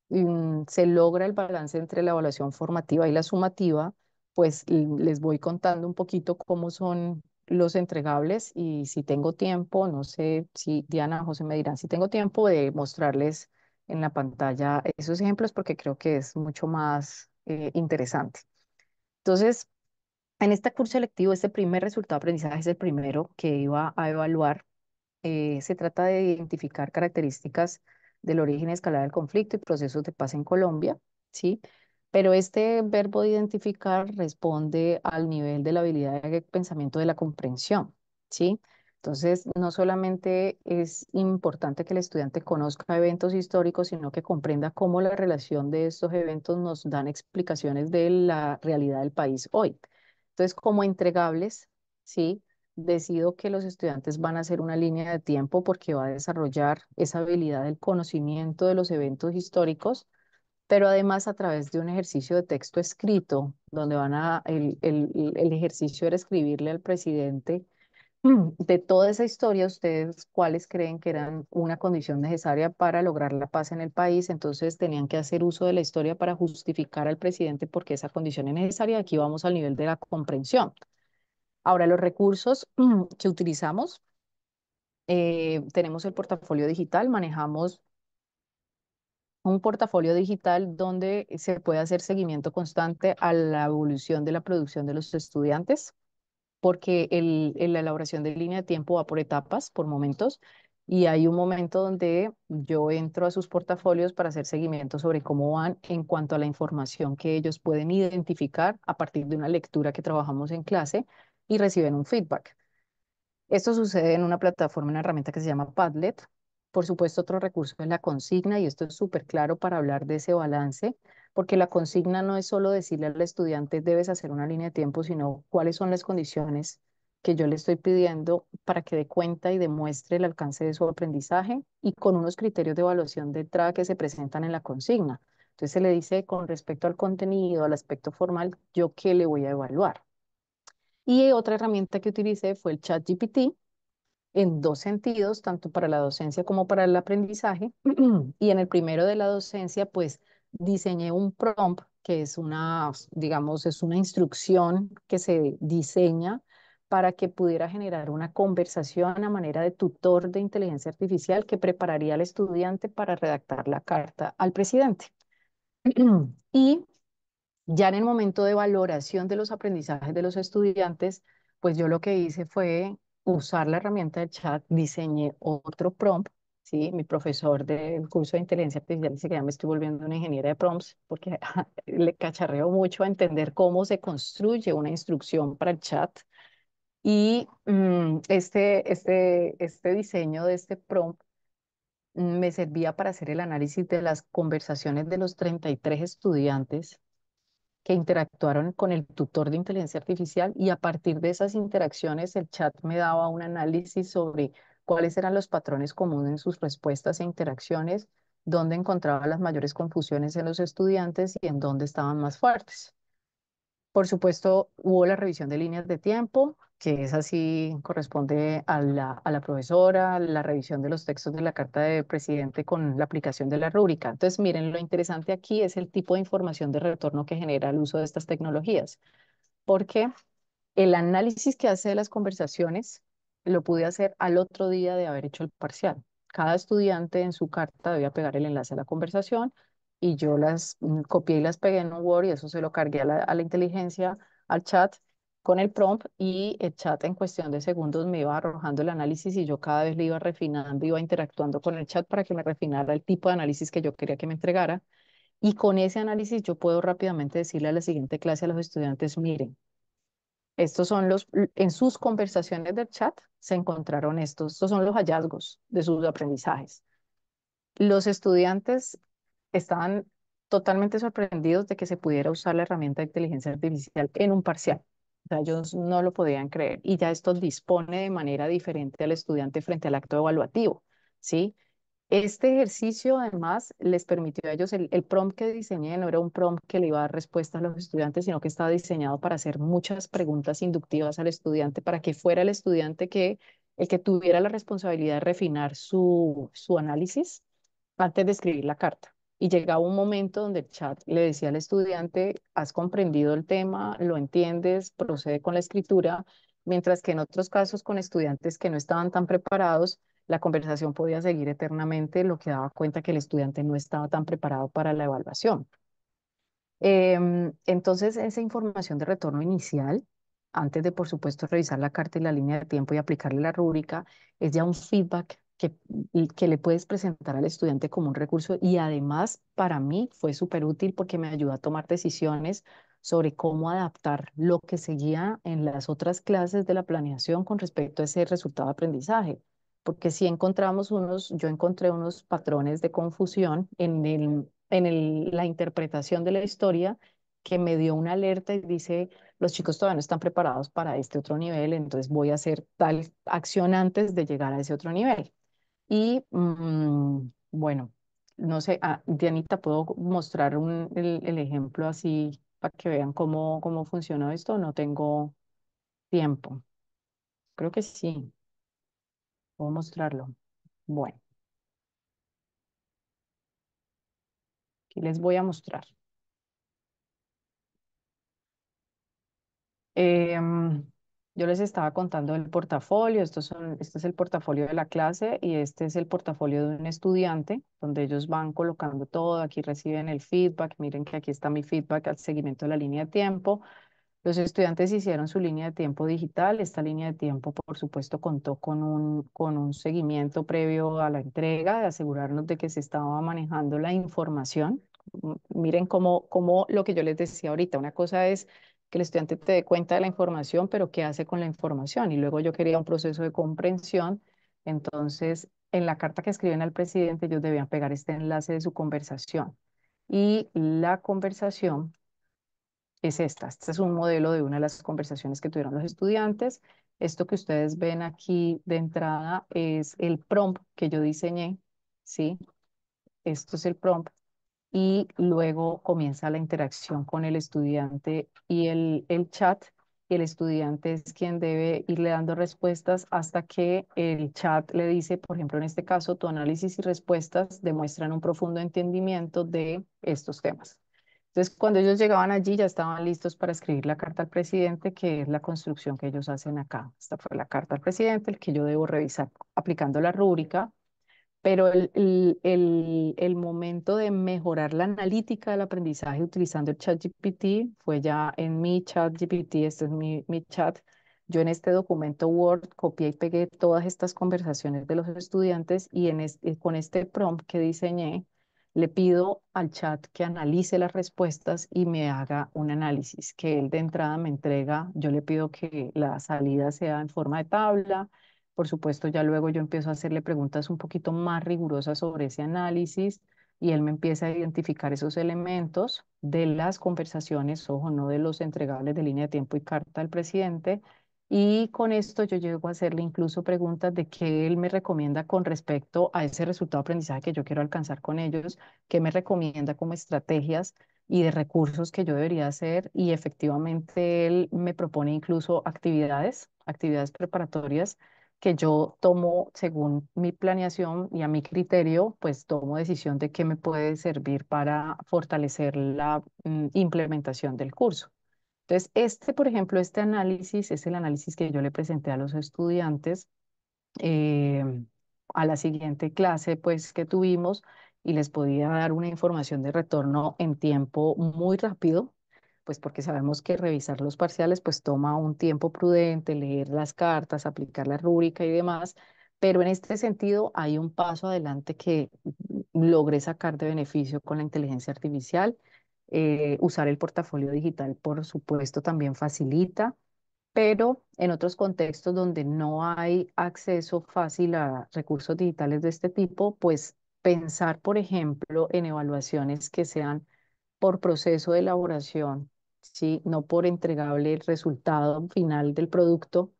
mm, se logra el balance entre la evaluación formativa y la sumativa, pues les voy contando un poquito cómo son los entregables y si tengo tiempo, no sé si Diana o José me dirán, si tengo tiempo de mostrarles en la pantalla esos ejemplos porque creo que es mucho más eh, interesante. Entonces, en este curso electivo este primer resultado de aprendizaje es el primero que iba a evaluar. Eh, se trata de identificar características del origen escalar del conflicto y procesos de paz en Colombia, ¿sí? Pero este verbo de identificar responde al nivel de la habilidad de pensamiento de la comprensión, ¿sí? Entonces, no solamente es importante que el estudiante conozca eventos históricos, sino que comprenda cómo la relación de estos eventos nos dan explicaciones de la realidad del país hoy. Entonces, como entregables, ¿sí? Decido que los estudiantes van a hacer una línea de tiempo porque va a desarrollar esa habilidad del conocimiento de los eventos históricos pero además a través de un ejercicio de texto escrito, donde van a, el, ejercicio era escribirle al presidente mm, de toda esa historia, ustedes cuáles creen que eran una condición necesaria para lograr la paz en el país, entonces tenían que hacer uso de la historia para justificar al presidente porque esa condición es necesaria. Aquí vamos al nivel de la comprensión. Ahora, los recursos mm, que utilizamos, eh, tenemos el portafolio digital, manejamos un portafolio digital donde se puede hacer seguimiento constante a la evolución de la producción de los estudiantes, porque el, la elaboración de línea de tiempo va por etapas, por momentos, y hay un momento donde yo entro a sus portafolios para hacer seguimiento sobre cómo van en cuanto a la información que ellos pueden identificar a partir de una lectura que trabajamos en clase y reciben un feedback. Esto sucede en una plataforma, una herramienta que se llama Padlet, por supuesto, otro recurso es la consigna, y esto es súper claro para hablar de ese balance, porque la consigna no es solo decirle al estudiante debes hacer una línea de tiempo, sino cuáles son las condiciones que yo le estoy pidiendo para que dé cuenta y demuestre el alcance de su aprendizaje y con unos criterios de evaluación de entrada que se presentan en la consigna. Entonces se le dice con respecto al contenido, al aspecto formal, yo qué le voy a evaluar. Y otra herramienta que utilicé fue el chat GPT, en dos sentidos, tanto para la docencia como para el aprendizaje. Y en el primero de la docencia, pues diseñé un prompt, que es una, digamos, es una instrucción que se diseña para que pudiera generar una conversación a manera de tutor de inteligencia artificial que prepararía al estudiante para redactar la carta al presidente. Y ya en el momento de valoración de los aprendizajes de los estudiantes, pues yo lo que hice fue usar la herramienta del chat, diseñé otro prompt. ¿sí? Mi profesor del curso de inteligencia artificial dice que ya me estoy volviendo una ingeniera de prompts porque le cacharreo mucho a entender cómo se construye una instrucción para el chat. Y mm, este, este, este diseño de este prompt mm, me servía para hacer el análisis de las conversaciones de los 33 estudiantes que interactuaron con el tutor de inteligencia artificial y a partir de esas interacciones el chat me daba un análisis sobre cuáles eran los patrones comunes en sus respuestas e interacciones, dónde encontraba las mayores confusiones en los estudiantes y en dónde estaban más fuertes. Por supuesto, hubo la revisión de líneas de tiempo, que es así, corresponde a la, profesora, la revisión de los textos de la carta de presidente con la aplicación de la rúbrica. Entonces, miren, lo interesante aquí es el tipo de información de retorno que genera el uso de estas tecnologías, porque el análisis que hace de las conversaciones lo pude hacer al otro día de haber hecho el parcial. Cada estudiante en su carta debía pegar el enlace a la conversación, y yo las mm, copié y las pegué en un Word y eso se lo cargué a la, inteligencia, al chat con el prompt y el chat en cuestión de segundos me iba arrojando el análisis y yo cada vez le iba refinando, iba interactuando con el chat para que me refinara el tipo de análisis que yo quería que me entregara. Y con ese análisis yo puedo rápidamente decirle a la siguiente clase a los estudiantes, miren, estos son los, en sus conversaciones del chat se encontraron estos, estos son los hallazgos de sus aprendizajes. Los estudiantes estaban totalmente sorprendidos de que se pudiera usar la herramienta de inteligencia artificial en un parcial. ellos no lo podían creer y ya esto dispone de manera diferente al estudiante frente al acto evaluativo, ¿sí? Este ejercicio además les permitió a ellos, el, prompt que diseñé no era un prompt que le iba a dar respuesta a los estudiantes, sino que estaba diseñado para hacer muchas preguntas inductivas al estudiante, para que fuera el estudiante que, el que tuviera la responsabilidad de refinar su, su análisis antes de escribir la carta. Y llegaba un momento donde el chat le decía al estudiante, has comprendido el tema, lo entiendes, procede con la escritura, mientras que en otros casos con estudiantes que no estaban tan preparados, la conversación podía seguir eternamente, lo que daba cuenta que el estudiante no estaba tan preparado para la evaluación. Em, entonces, esa información de retorno inicial, antes de, por supuesto, revisar la carta y la línea de tiempo y aplicarle la rúbrica, es ya un feedback Mm, que, le puedes presentar al estudiante como un recurso y además para mí fue súper útil porque me ayudó a tomar decisiones sobre cómo adaptar lo que seguía en las otras clases de la planeación con respecto a ese resultado de aprendizaje. Porque si encontramos unos, yo encontré unos patrones de confusión en, en la interpretación de la historia que me dio una alerta y dice, los chicos todavía no están preparados para este otro nivel, entonces voy a hacer tal acción antes de llegar a ese otro nivel. Y mm, bueno, no sé, ah, Dianita, ¿puedo mostrar el, ejemplo así para que vean cómo, cómo funciona esto? No tengo tiempo. Creo que sí. Puedo mostrarlo. Bueno. Aquí les voy a mostrar. Eh, yo les estaba contando el portafolio, estos son, este es el portafolio de la clase y este es el portafolio de un estudiante, donde ellos van colocando todo, aquí reciben el feedback, miren que aquí está mi feedback al seguimiento de la línea de tiempo. Los estudiantes hicieron su línea de tiempo digital, esta línea de tiempo por supuesto contó con un, con un seguimiento previo a la entrega, de asegurarnos de que se estaba manejando la información. Miren cómo, cómo lo que yo les decía ahorita, una cosa es que el estudiante te dé cuenta de la información, pero qué hace con la información. Y luego yo quería un proceso de comprensión. Entonces, en la carta que escriben al presidente, ellos debían pegar este enlace de su conversación. Y la conversación es esta. Este es un modelo de una de las conversaciones que tuvieron los estudiantes. Esto que ustedes ven aquí de entrada es el prompt que yo diseñé, ¿sí? Esto es el prompt y luego comienza la interacción con el estudiante y el, el chat el estudiante es quien debe irle dando respuestas hasta que el chat le dice, por ejemplo, en este caso, tu análisis y respuestas demuestran un profundo entendimiento de estos temas. Entonces, cuando ellos llegaban allí, ya estaban listos para escribir la carta al presidente, que es la construcción que ellos hacen acá. Esta fue la carta al presidente, el que yo debo revisar aplicando la rúbrica pero el, momento de mejorar la analítica del aprendizaje utilizando el chat GPT fue ya en mi chat GPT, este es mi, chat. Yo en este documento Word copié y pegué todas estas conversaciones de los estudiantes y eh, con este prompt que diseñé, le pido al chat que analice las respuestas y me haga un análisis, que él de entrada me entrega, yo le pido que la salida sea en forma de tabla, por supuesto, ya luego yo empiezo a hacerle preguntas un poquito más rigurosas sobre ese análisis y él me empieza a identificar esos elementos de las conversaciones, ojo, no de los entregables de línea de tiempo y carta al presidente. Y con esto yo llego a hacerle incluso preguntas de qué él me recomienda con respecto a ese resultado de aprendizaje que yo quiero alcanzar con ellos, qué me recomienda como estrategias y de recursos que yo debería hacer. Y efectivamente él me propone incluso actividades, actividades preparatorias que yo tomo según mi planeación y a mi criterio, pues tomo decisión de qué me puede servir para fortalecer la mm, implementación del curso. Entonces, este, por ejemplo, este análisis es el análisis que yo le presenté a los estudiantes em, a la siguiente clase, pues, que tuvimos y les podía dar una información de retorno en tiempo muy rápido, pues porque sabemos que revisar los parciales pues toma un tiempo prudente, leer las cartas, aplicar la rúbrica y demás, pero en este sentido hay un paso adelante que logré sacar de beneficio con la inteligencia artificial. Eh, usar el portafolio digital, por supuesto, también facilita, pero en otros contextos donde no hay acceso fácil a recursos digitales de este tipo, pues pensar, por ejemplo, en evaluaciones que sean por proceso de elaboración si no por entregable el resultado final del producto,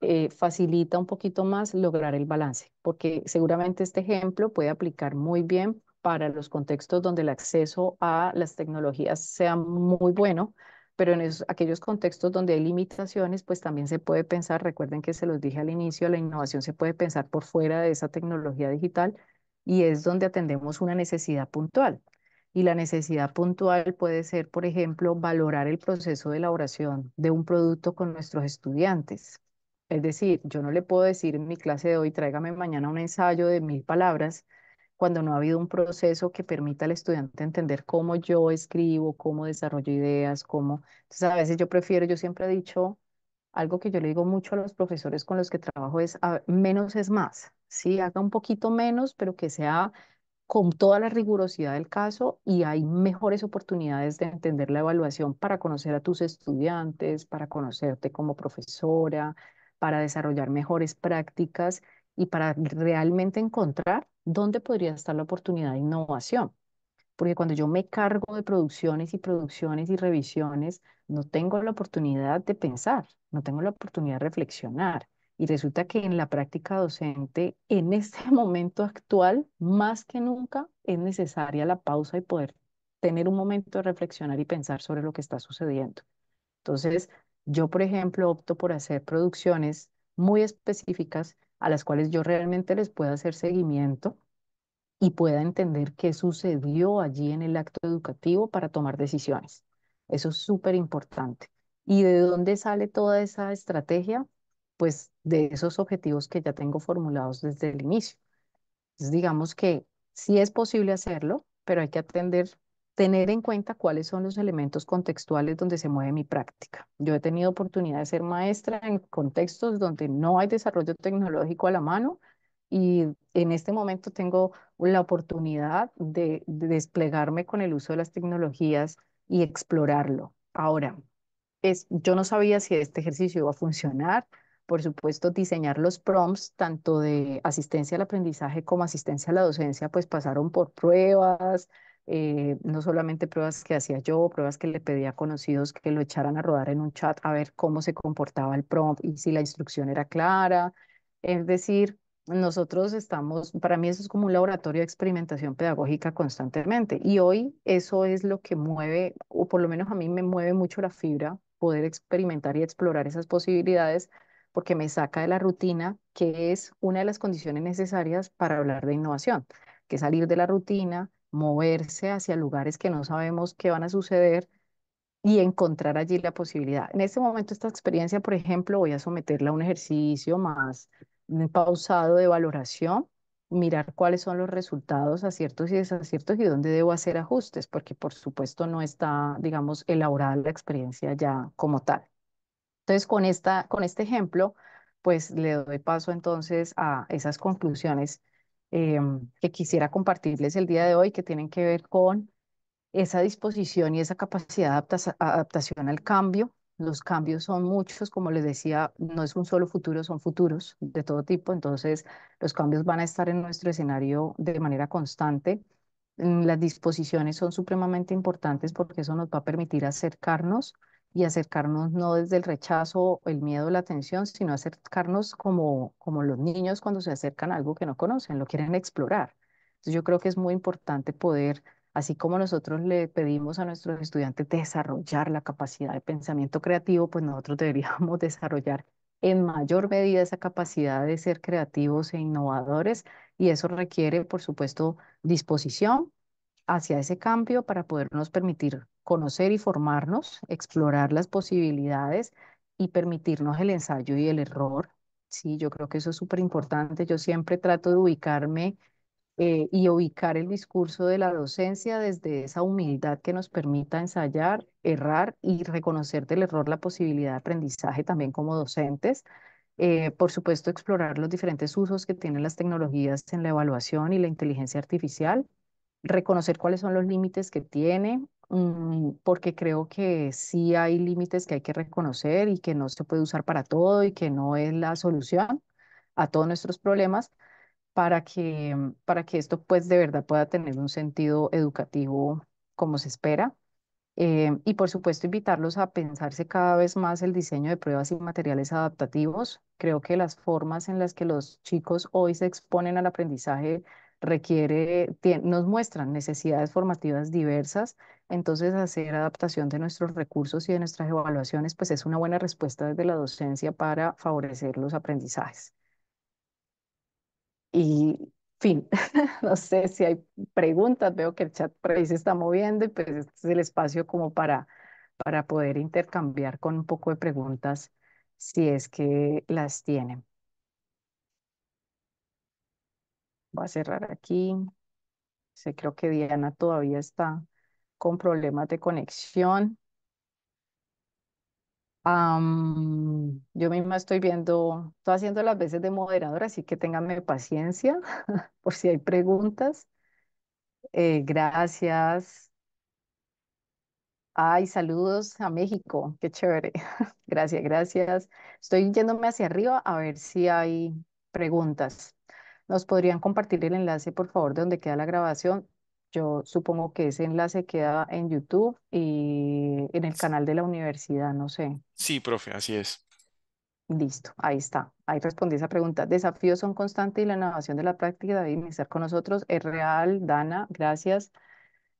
eh, facilita un poquito más lograr el balance, porque seguramente este ejemplo puede aplicar muy bien para los contextos donde el acceso a las tecnologías sea muy bueno, pero en aquellos contextos donde hay limitaciones, pues también se puede pensar, recuerden que se los dije al inicio, la innovación se puede pensar por fuera de esa tecnología digital y es donde atendemos una necesidad puntual. Y la necesidad puntual puede ser, por ejemplo, valorar el proceso de elaboración de un producto con nuestros estudiantes. Es decir, yo no le puedo decir en mi clase de hoy, tráigame mañana un ensayo de mil palabras, cuando no ha habido un proceso que permita al estudiante entender cómo yo escribo, cómo desarrollo ideas, cómo... Entonces, a veces yo prefiero, yo siempre he dicho, algo que yo le digo mucho a los profesores con los que trabajo es, ah, menos es más, ¿sí? Haga un poquito menos, pero que sea con toda la rigurosidad del caso y hay mejores oportunidades de entender la evaluación para conocer a tus estudiantes, para conocerte como profesora, para desarrollar mejores prácticas y para realmente encontrar dónde podría estar la oportunidad de innovación. Porque cuando yo me cargo de producciones y producciones y revisiones, no tengo la oportunidad de pensar, no tengo la oportunidad de reflexionar. Y resulta que en la práctica docente, en este momento actual, más que nunca, es necesaria la pausa y poder tener un momento de reflexionar y pensar sobre lo que está sucediendo. Entonces, yo, por ejemplo, opto por hacer producciones muy específicas a las cuales yo realmente les pueda hacer seguimiento y pueda entender qué sucedió allí en el acto educativo para tomar decisiones. Eso es súper importante. ¿Y de dónde sale toda esa estrategia? pues de esos objetivos que ya tengo formulados desde el inicio. digamos que sí es posible hacerlo, pero hay que atender, tener en cuenta cuáles son los elementos contextuales donde se mueve mi práctica. Yo he tenido oportunidad de ser maestra en contextos donde no hay desarrollo tecnológico a la mano y en este momento tengo la oportunidad de, desplegarme con el uso de las tecnologías y explorarlo. Ahora, es, yo no sabía si este ejercicio iba a funcionar, por supuesto, diseñar los prompts, tanto de asistencia al aprendizaje como asistencia a la docencia, pues pasaron por pruebas, eh, no solamente pruebas que hacía yo, pruebas que le pedía a conocidos que lo echaran a rodar en un chat a ver cómo se comportaba el prompt y si la instrucción era clara. Es decir, nosotros estamos, para mí eso es como un laboratorio de experimentación pedagógica constantemente y hoy eso es lo que mueve, o por lo menos a mí me mueve mucho la fibra, poder experimentar y explorar esas posibilidades porque me saca de la rutina, que es una de las condiciones necesarias para hablar de innovación, que salir de la rutina, moverse hacia lugares que no sabemos qué van a suceder y encontrar allí la posibilidad. En este momento, esta experiencia, por ejemplo, voy a someterla a un ejercicio más mm, pausado de valoración, mirar cuáles son los resultados, aciertos y desaciertos y dónde debo hacer ajustes, porque por supuesto no está, digamos, elaborada la experiencia ya como tal. Entonces, con, esta, con este ejemplo, pues le doy paso entonces a esas conclusiones em, que quisiera compartirles el día de hoy, que tienen que ver con esa disposición y esa capacidad de adaptación al cambio. Los cambios son muchos, como les decía, no es un solo futuro, son futuros de todo tipo, entonces los cambios van a estar en nuestro escenario de manera constante. Mm, las disposiciones son supremamente importantes porque eso nos va a permitir acercarnos y acercarnos no desde el rechazo, el miedo, la tensión, sino acercarnos como, como los niños cuando se acercan a algo que no conocen, lo quieren explorar. Entonces yo creo que es muy importante poder, así como nosotros le pedimos a nuestros estudiantes desarrollar la capacidad de pensamiento creativo, pues nosotros deberíamos desarrollar en mayor medida esa capacidad de ser creativos e innovadores y eso requiere, por supuesto, disposición hacia ese cambio para podernos permitir conocer y formarnos, explorar las posibilidades y permitirnos el ensayo y el error. Sí, yo creo que eso es súper importante. Yo siempre trato de ubicarme eh, y ubicar el discurso de la docencia desde esa humildad que nos permita ensayar, errar y reconocer del error la posibilidad de aprendizaje también como docentes. Eh, por supuesto, explorar los diferentes usos que tienen las tecnologías en la evaluación y la inteligencia artificial, reconocer cuáles son los límites que tiene, Mm, porque creo que sí hay límites que hay que reconocer y que no se puede usar para todo y que no es la solución a todos nuestros problemas para que, mm, para que esto pues de verdad pueda tener un sentido educativo como se espera. Eh, y por supuesto invitarlos a pensarse cada vez más el diseño de pruebas y materiales adaptativos. Creo que las formas en las que los chicos hoy se exponen al aprendizaje requiere, nos muestran necesidades formativas diversas, entonces hacer adaptación de nuestros recursos y de nuestras evaluaciones, pues es una buena respuesta desde la docencia para favorecer los aprendizajes. Y fin, no sé si hay preguntas, veo que el chat por ahí se está moviendo y pues este es el espacio como para, para poder intercambiar con un poco de preguntas si es que las tienen. Voy a cerrar aquí. Se creo que Diana todavía está con problemas de conexión. yo misma estoy viendo, estoy haciendo las veces de moderadora, así que ténganme paciencia por si hay preguntas. Eh, gracias. Ay, saludos a México, qué chévere. gracias, gracias. Estoy yéndome hacia arriba a ver si hay preguntas. ¿Nos podrían compartir el enlace, por favor, de donde queda la grabación? Yo supongo que ese enlace queda en YouTube y en el canal de la universidad, no sé. Sí, profe, así es. Listo, ahí está. Ahí respondí esa pregunta. Desafíos son constantes y la innovación de la práctica debe iniciar con nosotros. Es real, Dana, gracias.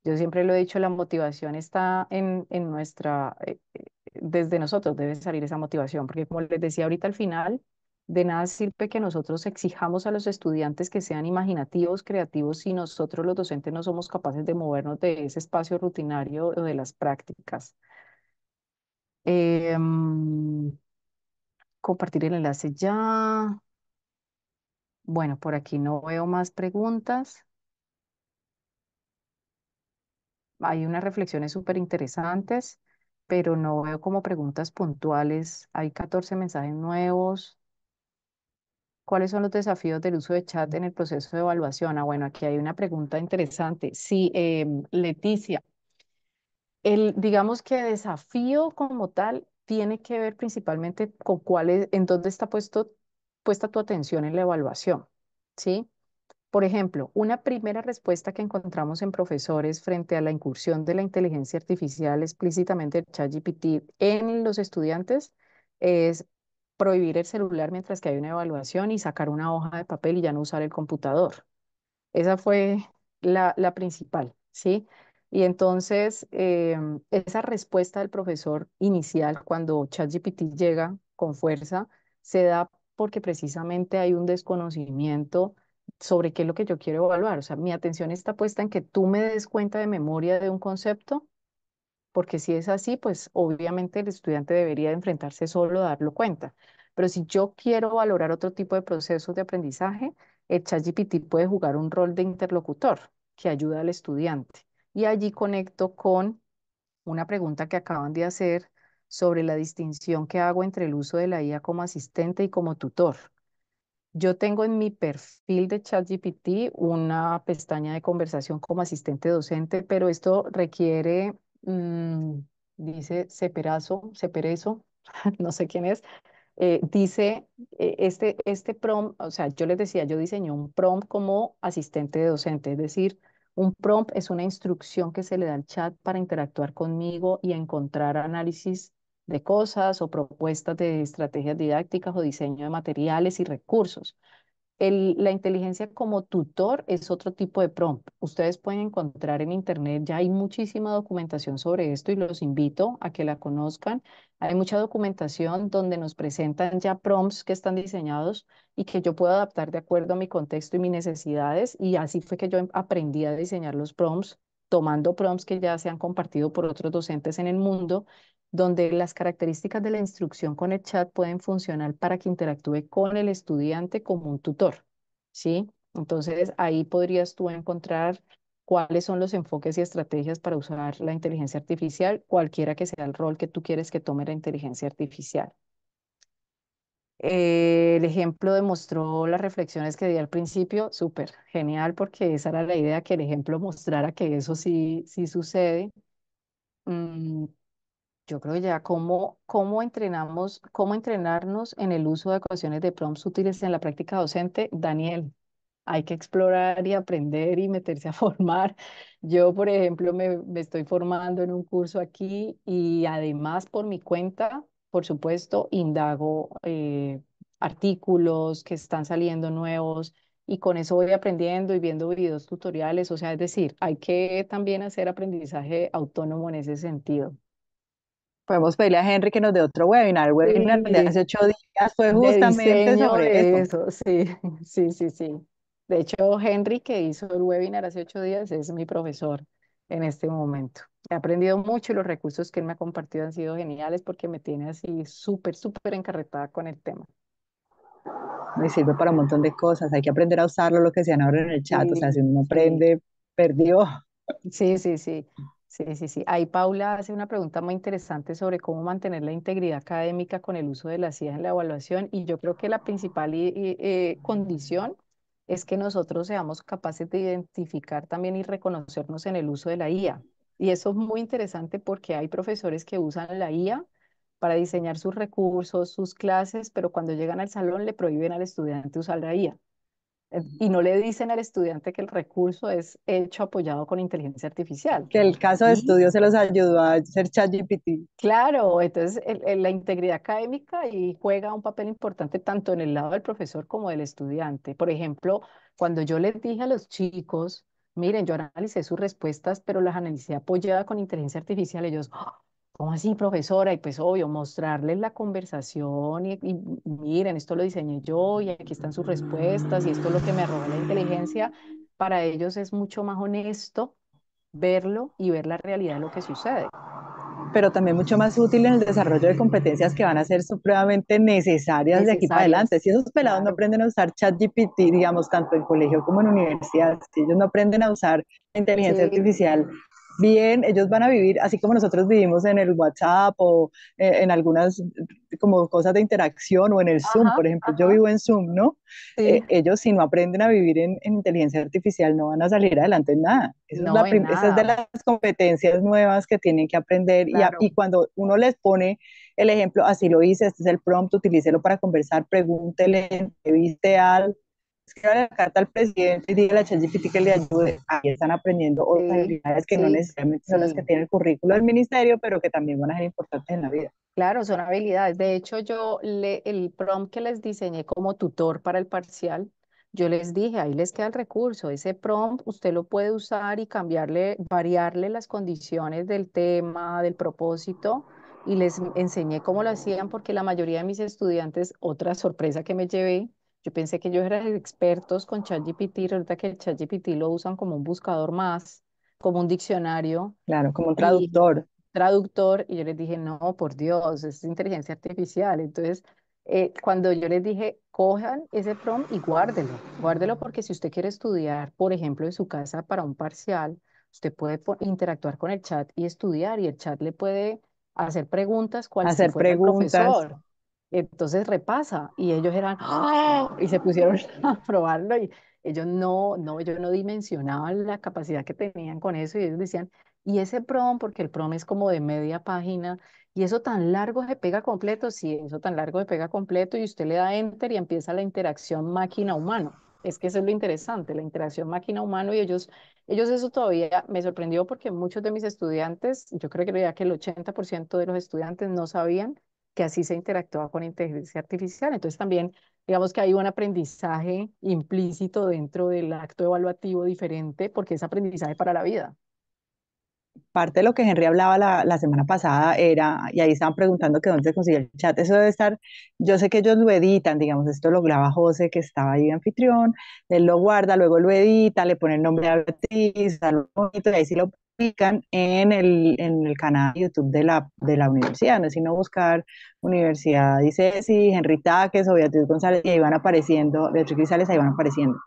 Yo siempre lo he dicho, la motivación está en, en nuestra, eh, eh, desde nosotros debe salir esa motivación, porque como les decía ahorita al final, de nada sirve que nosotros exijamos a los estudiantes que sean imaginativos, creativos, si nosotros los docentes no somos capaces de movernos de ese espacio rutinario o de las prácticas. Em, compartir el enlace ya. Bueno, por aquí no veo más preguntas. Hay unas reflexiones súper interesantes, pero no veo como preguntas puntuales. Hay 14 mensajes nuevos. ¿Cuáles son los desafíos del uso de chat en el proceso de evaluación? Ah, bueno, aquí hay una pregunta interesante. Sí, em, Leticia, el, digamos que desafío como tal tiene que ver principalmente con cuál es, en dónde está puesto, puesta tu atención en la evaluación, ¿sí? Por ejemplo, una primera respuesta que encontramos en profesores frente a la incursión de la inteligencia artificial, explícitamente el ChatGPT, en los estudiantes es prohibir el celular mientras que hay una evaluación y sacar una hoja de papel y ya no usar el computador. Esa fue la, principal, ¿sí? Y entonces, em, esa respuesta del profesor inicial cuando ChatGPT llega con fuerza se da porque precisamente hay un desconocimiento sobre qué es lo que yo quiero evaluar. O sea, mi atención está puesta en que tú me des cuenta de memoria de un concepto porque si es así, pues obviamente el estudiante debería enfrentarse solo, a darlo cuenta. Pero si yo quiero valorar otro tipo de procesos de aprendizaje, el ChatGPT puede jugar un rol de interlocutor que ayuda al estudiante. Y allí conecto con una pregunta que acaban de hacer sobre la distinción que hago entre el uso de la IA como asistente y como tutor. Yo tengo en mi perfil de ChatGPT una pestaña de conversación como asistente docente, pero esto requiere Mm, dice Ceperazo, Ceperezo, no sé quién es, eh, dice, eh, este, este prom, o sea, yo les decía, yo diseñé un prompt como asistente de docente, es decir, un prompt es una instrucción que se le da al chat para interactuar conmigo y encontrar análisis de cosas o propuestas de estrategias didácticas o diseño de materiales y recursos la inteligencia como tutor es otro tipo de prompt. Ustedes pueden encontrar en Internet, ya hay muchísima documentación sobre esto y los invito a que la conozcan. Hay mucha documentación donde nos presentan ya prompts que están diseñados y que yo puedo adaptar de acuerdo a mi contexto y mis necesidades. Y así fue que yo em, aprendí a diseñar los prompts tomando prompts que ya se han compartido por otros docentes en el mundo donde las características de la instrucción con el chat pueden funcionar para que interactúe con el estudiante como un tutor, ¿sí? Entonces, ahí podrías tú encontrar cuáles son los enfoques y estrategias para usar la inteligencia artificial, cualquiera que sea el rol que tú quieres que tome la inteligencia artificial. Eh, el ejemplo demostró las reflexiones que di al principio, súper genial, porque esa era la idea, que el ejemplo mostrara que eso sí, sí sucede. Mm, yo creo ya cómo, cómo entrenamos, cómo entrenarnos en el uso de ecuaciones de prompts útiles en la práctica docente, Daniel. Hay que explorar y aprender y meterse a formar. Yo, por ejemplo, me, me estoy formando en un curso aquí y además por mi cuenta, por supuesto, indago eh, artículos que están saliendo nuevos y con eso voy aprendiendo y viendo videos tutoriales. O sea, es decir, hay que también hacer aprendizaje autónomo en ese sentido podemos pedirle a Henry que nos dé otro webinar. El webinar de hace ocho días fue justamente sobre eso. Sí, sí, sí, sí. De hecho, Henry, que hizo el webinar hace ocho días, es mi profesor en este momento. He aprendido mucho y los recursos que él me ha compartido han sido geniales porque me tiene así súper, súper encarretada con el tema. Me sirve para un montón de cosas. Hay que aprender a usarlo, lo que se ahora en el chat. o sea, si uno aprende, perdió. Sí, sí, sí. Sí, sí, sí. Ahí Paula hace una pregunta muy interesante sobre cómo mantener la integridad académica con el uso de la CIA en la evaluación y yo creo que la principal eh, condición es que nosotros seamos capaces de identificar también y reconocernos en el uso de la IA. Y eso es muy interesante porque hay profesores que usan la IA para diseñar sus recursos, sus clases, pero cuando llegan al salón le prohíben al estudiante usar la IA. Eh, y no le dicen al estudiante que el recurso es hecho apoyado con inteligencia artificial. Que el caso de estudio se los ayudó a hacer ChatGPT. Claro, entonces la integridad académica y juega un papel importante tanto en el lado del profesor como del estudiante. Por ejemplo, cuando yo les dije a los chicos, miren, yo analicé sus respuestas, pero las analicé apoyada con inteligencia artificial, ellos, ¡Ah! ¿Cómo así, profesora? Y pues obvio, mostrarles la conversación y, miren, esto lo diseñé yo y aquí están sus respuestas y esto es lo que me robó la inteligencia. Para ellos es mucho más honesto verlo y ver la realidad de lo que sucede. Pero también mucho más útil en el desarrollo de competencias que van a ser supremamente necesarias, de aquí para adelante. Si esos pelados no aprenden a usar ChatGPT, digamos, tanto en colegio como en universidad, si ellos no aprenden a usar inteligencia artificial bien, ellos van a vivir así como nosotros vivimos en el WhatsApp o eh, en algunas como cosas de interacción o en el Zoom, por ejemplo, yo vivo en Zoom, ¿no? Eh, ellos si no aprenden a vivir en, inteligencia artificial no van a salir adelante en nada. Esa, es, de las competencias nuevas que tienen que aprender y, y cuando uno les pone el ejemplo, así lo hice, este es el prompt, utilícelo para conversar, pregúntele, ¿viste algo? Escribe la carta al presidente y la a ChatGPT que le ayude. Ahí están aprendiendo otras habilidades que no necesariamente son las que tiene el currículo del ministerio, pero que también van a ser importantes en la vida. Claro, son habilidades. De hecho, yo le, el prompt que les diseñé como tutor para el parcial, yo les dije, ahí les queda el recurso. Ese prompt usted lo puede usar y cambiarle, variarle las condiciones del tema, del propósito y les enseñé cómo lo hacían porque la mayoría de mis estudiantes, otra sorpresa que me llevé, yo pensé que ellos eran expertos con ChatGPT, resulta que el ChatGPT lo usan como un buscador más, como un diccionario. Claro, como un traductor. traductor, y yo les dije, no, por Dios, es inteligencia artificial. Entonces, eh, cuando yo les dije, cojan ese prompt y guárdelo, guárdelo porque si usted quiere estudiar, por ejemplo, en su casa para un parcial, usted puede interactuar con el chat y estudiar y el chat le puede hacer preguntas, hacer preguntas. Entonces repasa y ellos eran, ¡Ah! ¡ah! y se pusieron a probarlo y ellos no, no, ellos no dimensionaban la capacidad que tenían con eso y ellos decían, y ese prom, porque el prom es como de media página, y eso tan largo se pega completo, sí, eso tan largo se pega completo y usted le da enter y empieza la interacción máquina-humano. Es que eso es lo interesante, la interacción máquina-humano y ellos, ellos eso todavía me sorprendió porque muchos de mis estudiantes, yo creo que el 80% de los estudiantes no sabían que así se interactúa con inteligencia artificial. Entonces también, digamos que hay un aprendizaje implícito dentro del acto evaluativo diferente porque es aprendizaje para la vida. Parte de lo que Henry hablaba la, semana pasada era, y ahí estaban preguntando que dónde se consigue el chat, eso debe estar, yo sé que ellos lo editan, digamos, esto lo graba José que estaba ahí de anfitrión, él lo guarda, luego lo edita, le pone el nombre al artista, y ahí sí lo en el, en el canal de YouTube de la, de la universidad, no es sino buscar Universidad dice sí, Henry Taques o Beatriz González, y ahí van apareciendo, Beatriz González ahí van apareciendo.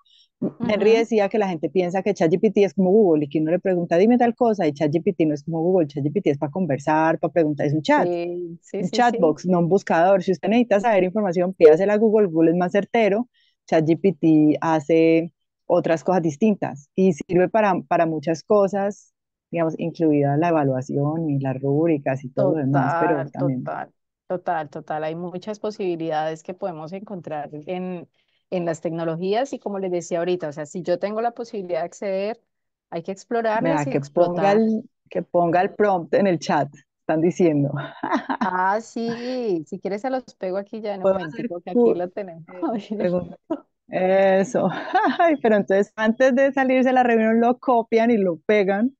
Henry decía que la gente piensa que ChatGPT es como Google y que uno le pregunta, dime tal cosa, y ChatGPT no es como Google, ChatGPT es para conversar, para preguntar, es un chat, un chatbox, no un buscador. Si usted necesita saber información, pídasela a Google, Google es más certero, ChatGPT hace otras cosas distintas y sirve para, para muchas cosas digamos, incluida la evaluación y las rúbricas y todo lo demás, pero también... Total, total, total. Hay muchas posibilidades que podemos encontrar en, en las tecnologías y como les decía ahorita, o sea, si yo tengo la posibilidad de acceder, hay que explorar Mira, que Ponga el, que ponga el prompt en el chat, están diciendo. Ah, sí, si quieres se los pego aquí ya en un momento, porque aquí lo tenemos. Eh, eso. pero entonces antes de salirse a la reunión lo copian y lo pegan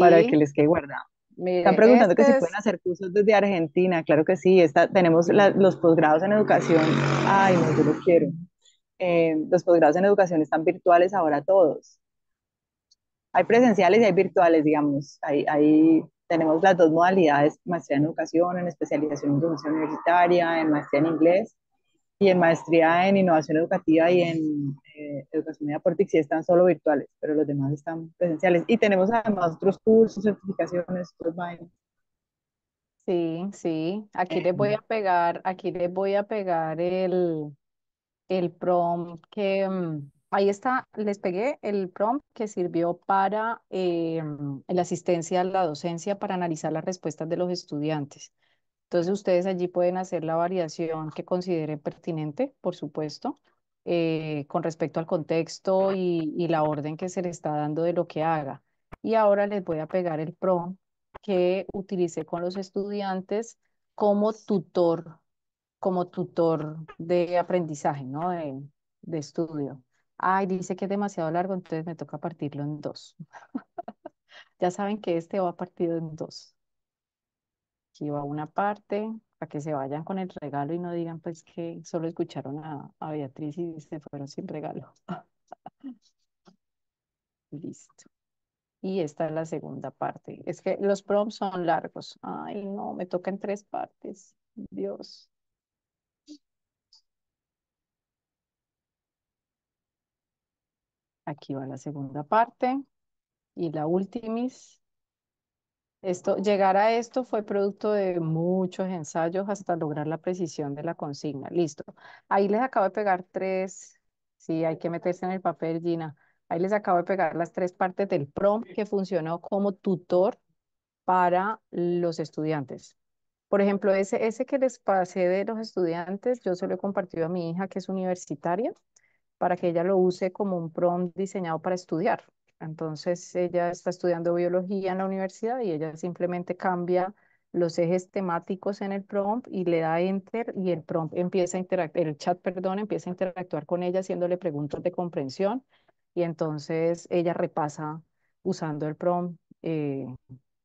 para que les quede guardado. Están preguntando que si pueden hacer cursos desde Argentina. Claro que sí. tenemos los posgrados en educación. Ay, no, yo lo quiero. Eh, los posgrados en educación están virtuales ahora todos. Hay presenciales y hay virtuales, digamos. Ahí tenemos las dos modalidades, maestría en educación, en especialización en educación universitaria, en maestría en inglés y en maestría en innovación educativa y en eh, educación media aporte sí están solo virtuales, pero los demás están presenciales. Y tenemos además otros cursos, certificaciones, otros Sí, sí. Aquí eh, les voy a pegar, aquí les voy a pegar el, el prompt que mm, ahí está, les pegué el prompt que sirvió para eh, mm, la asistencia a la docencia para analizar las respuestas de los estudiantes. Entonces ustedes allí pueden hacer la variación que consideren pertinente, por supuesto, eh, con respecto al contexto y, la orden que se le está dando de lo que haga. Y ahora les voy a pegar el PROM que utilicé con los estudiantes como tutor, como tutor de aprendizaje, ¿no? De, de estudio. Ay, dice que es demasiado largo, entonces me toca partirlo en dos. ya saben que este va partido en dos aquí va una parte para que se vayan con el regalo y no digan pues que solo escucharon a, Beatriz y se fueron sin regalo. Listo. Y esta es la segunda parte. Es que los prompts son largos. Ay, no, me tocan tres partes. Dios. Aquí va la segunda parte. Y la últimis esto, llegar a esto fue producto de muchos ensayos hasta lograr la precisión de la consigna. Listo. Ahí les acabo de pegar tres. Sí, hay que meterse en el papel, Gina. Ahí les acabo de pegar las tres partes del PROM que funcionó como tutor para los estudiantes. Por ejemplo, ese, ese que les pasé de los estudiantes, yo se lo he compartido a mi hija que es universitaria para que ella lo use como un PROM diseñado para estudiar. Entonces ella está estudiando biología en la universidad y ella simplemente cambia los ejes temáticos en el prompt y le da enter y el prompt empieza a interactuar, el chat, perdón, empieza a interactuar con ella haciéndole preguntas de comprensión y entonces ella repasa usando el prompt eh,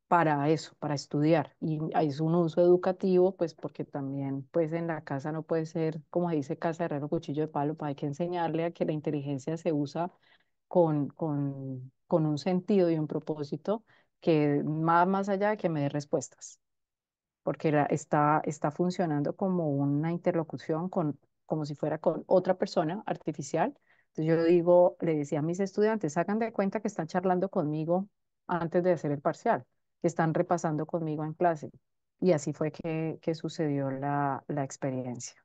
para eso, para estudiar y es un uso educativo pues porque también pues en la casa no puede ser como se dice casa herrero cuchillo de palo, pues, hay que enseñarle a que la inteligencia se usa con, con, un sentido y un propósito que va más allá de que me dé respuestas, porque está, está funcionando como una interlocución con, como si fuera con otra persona artificial. Entonces yo digo, le decía a mis estudiantes, hagan de cuenta que están charlando conmigo antes de hacer el parcial, que están repasando conmigo en clase. Y así fue que, sucedió la, experiencia.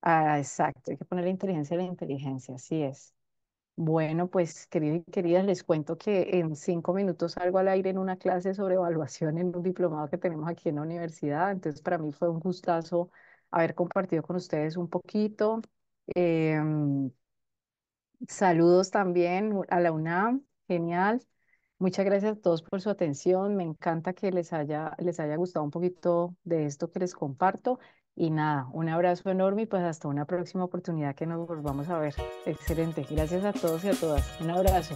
Ah, exacto, hay que poner la inteligencia en la inteligencia, así es. Bueno, pues queridos y queridas, les cuento que en cinco minutos salgo al aire en una clase sobre evaluación en un diplomado que tenemos aquí en la universidad. Entonces, para mí fue un gustazo haber compartido con ustedes un poquito. Em, saludos también a la UNAM, genial. Muchas gracias a todos por su atención. Me encanta que les haya, les haya gustado un poquito de esto que les comparto. Y nada, un abrazo enorme y pues hasta una próxima oportunidad que nos volvamos a ver. Excelente. Gracias a todos y a todas. Un abrazo.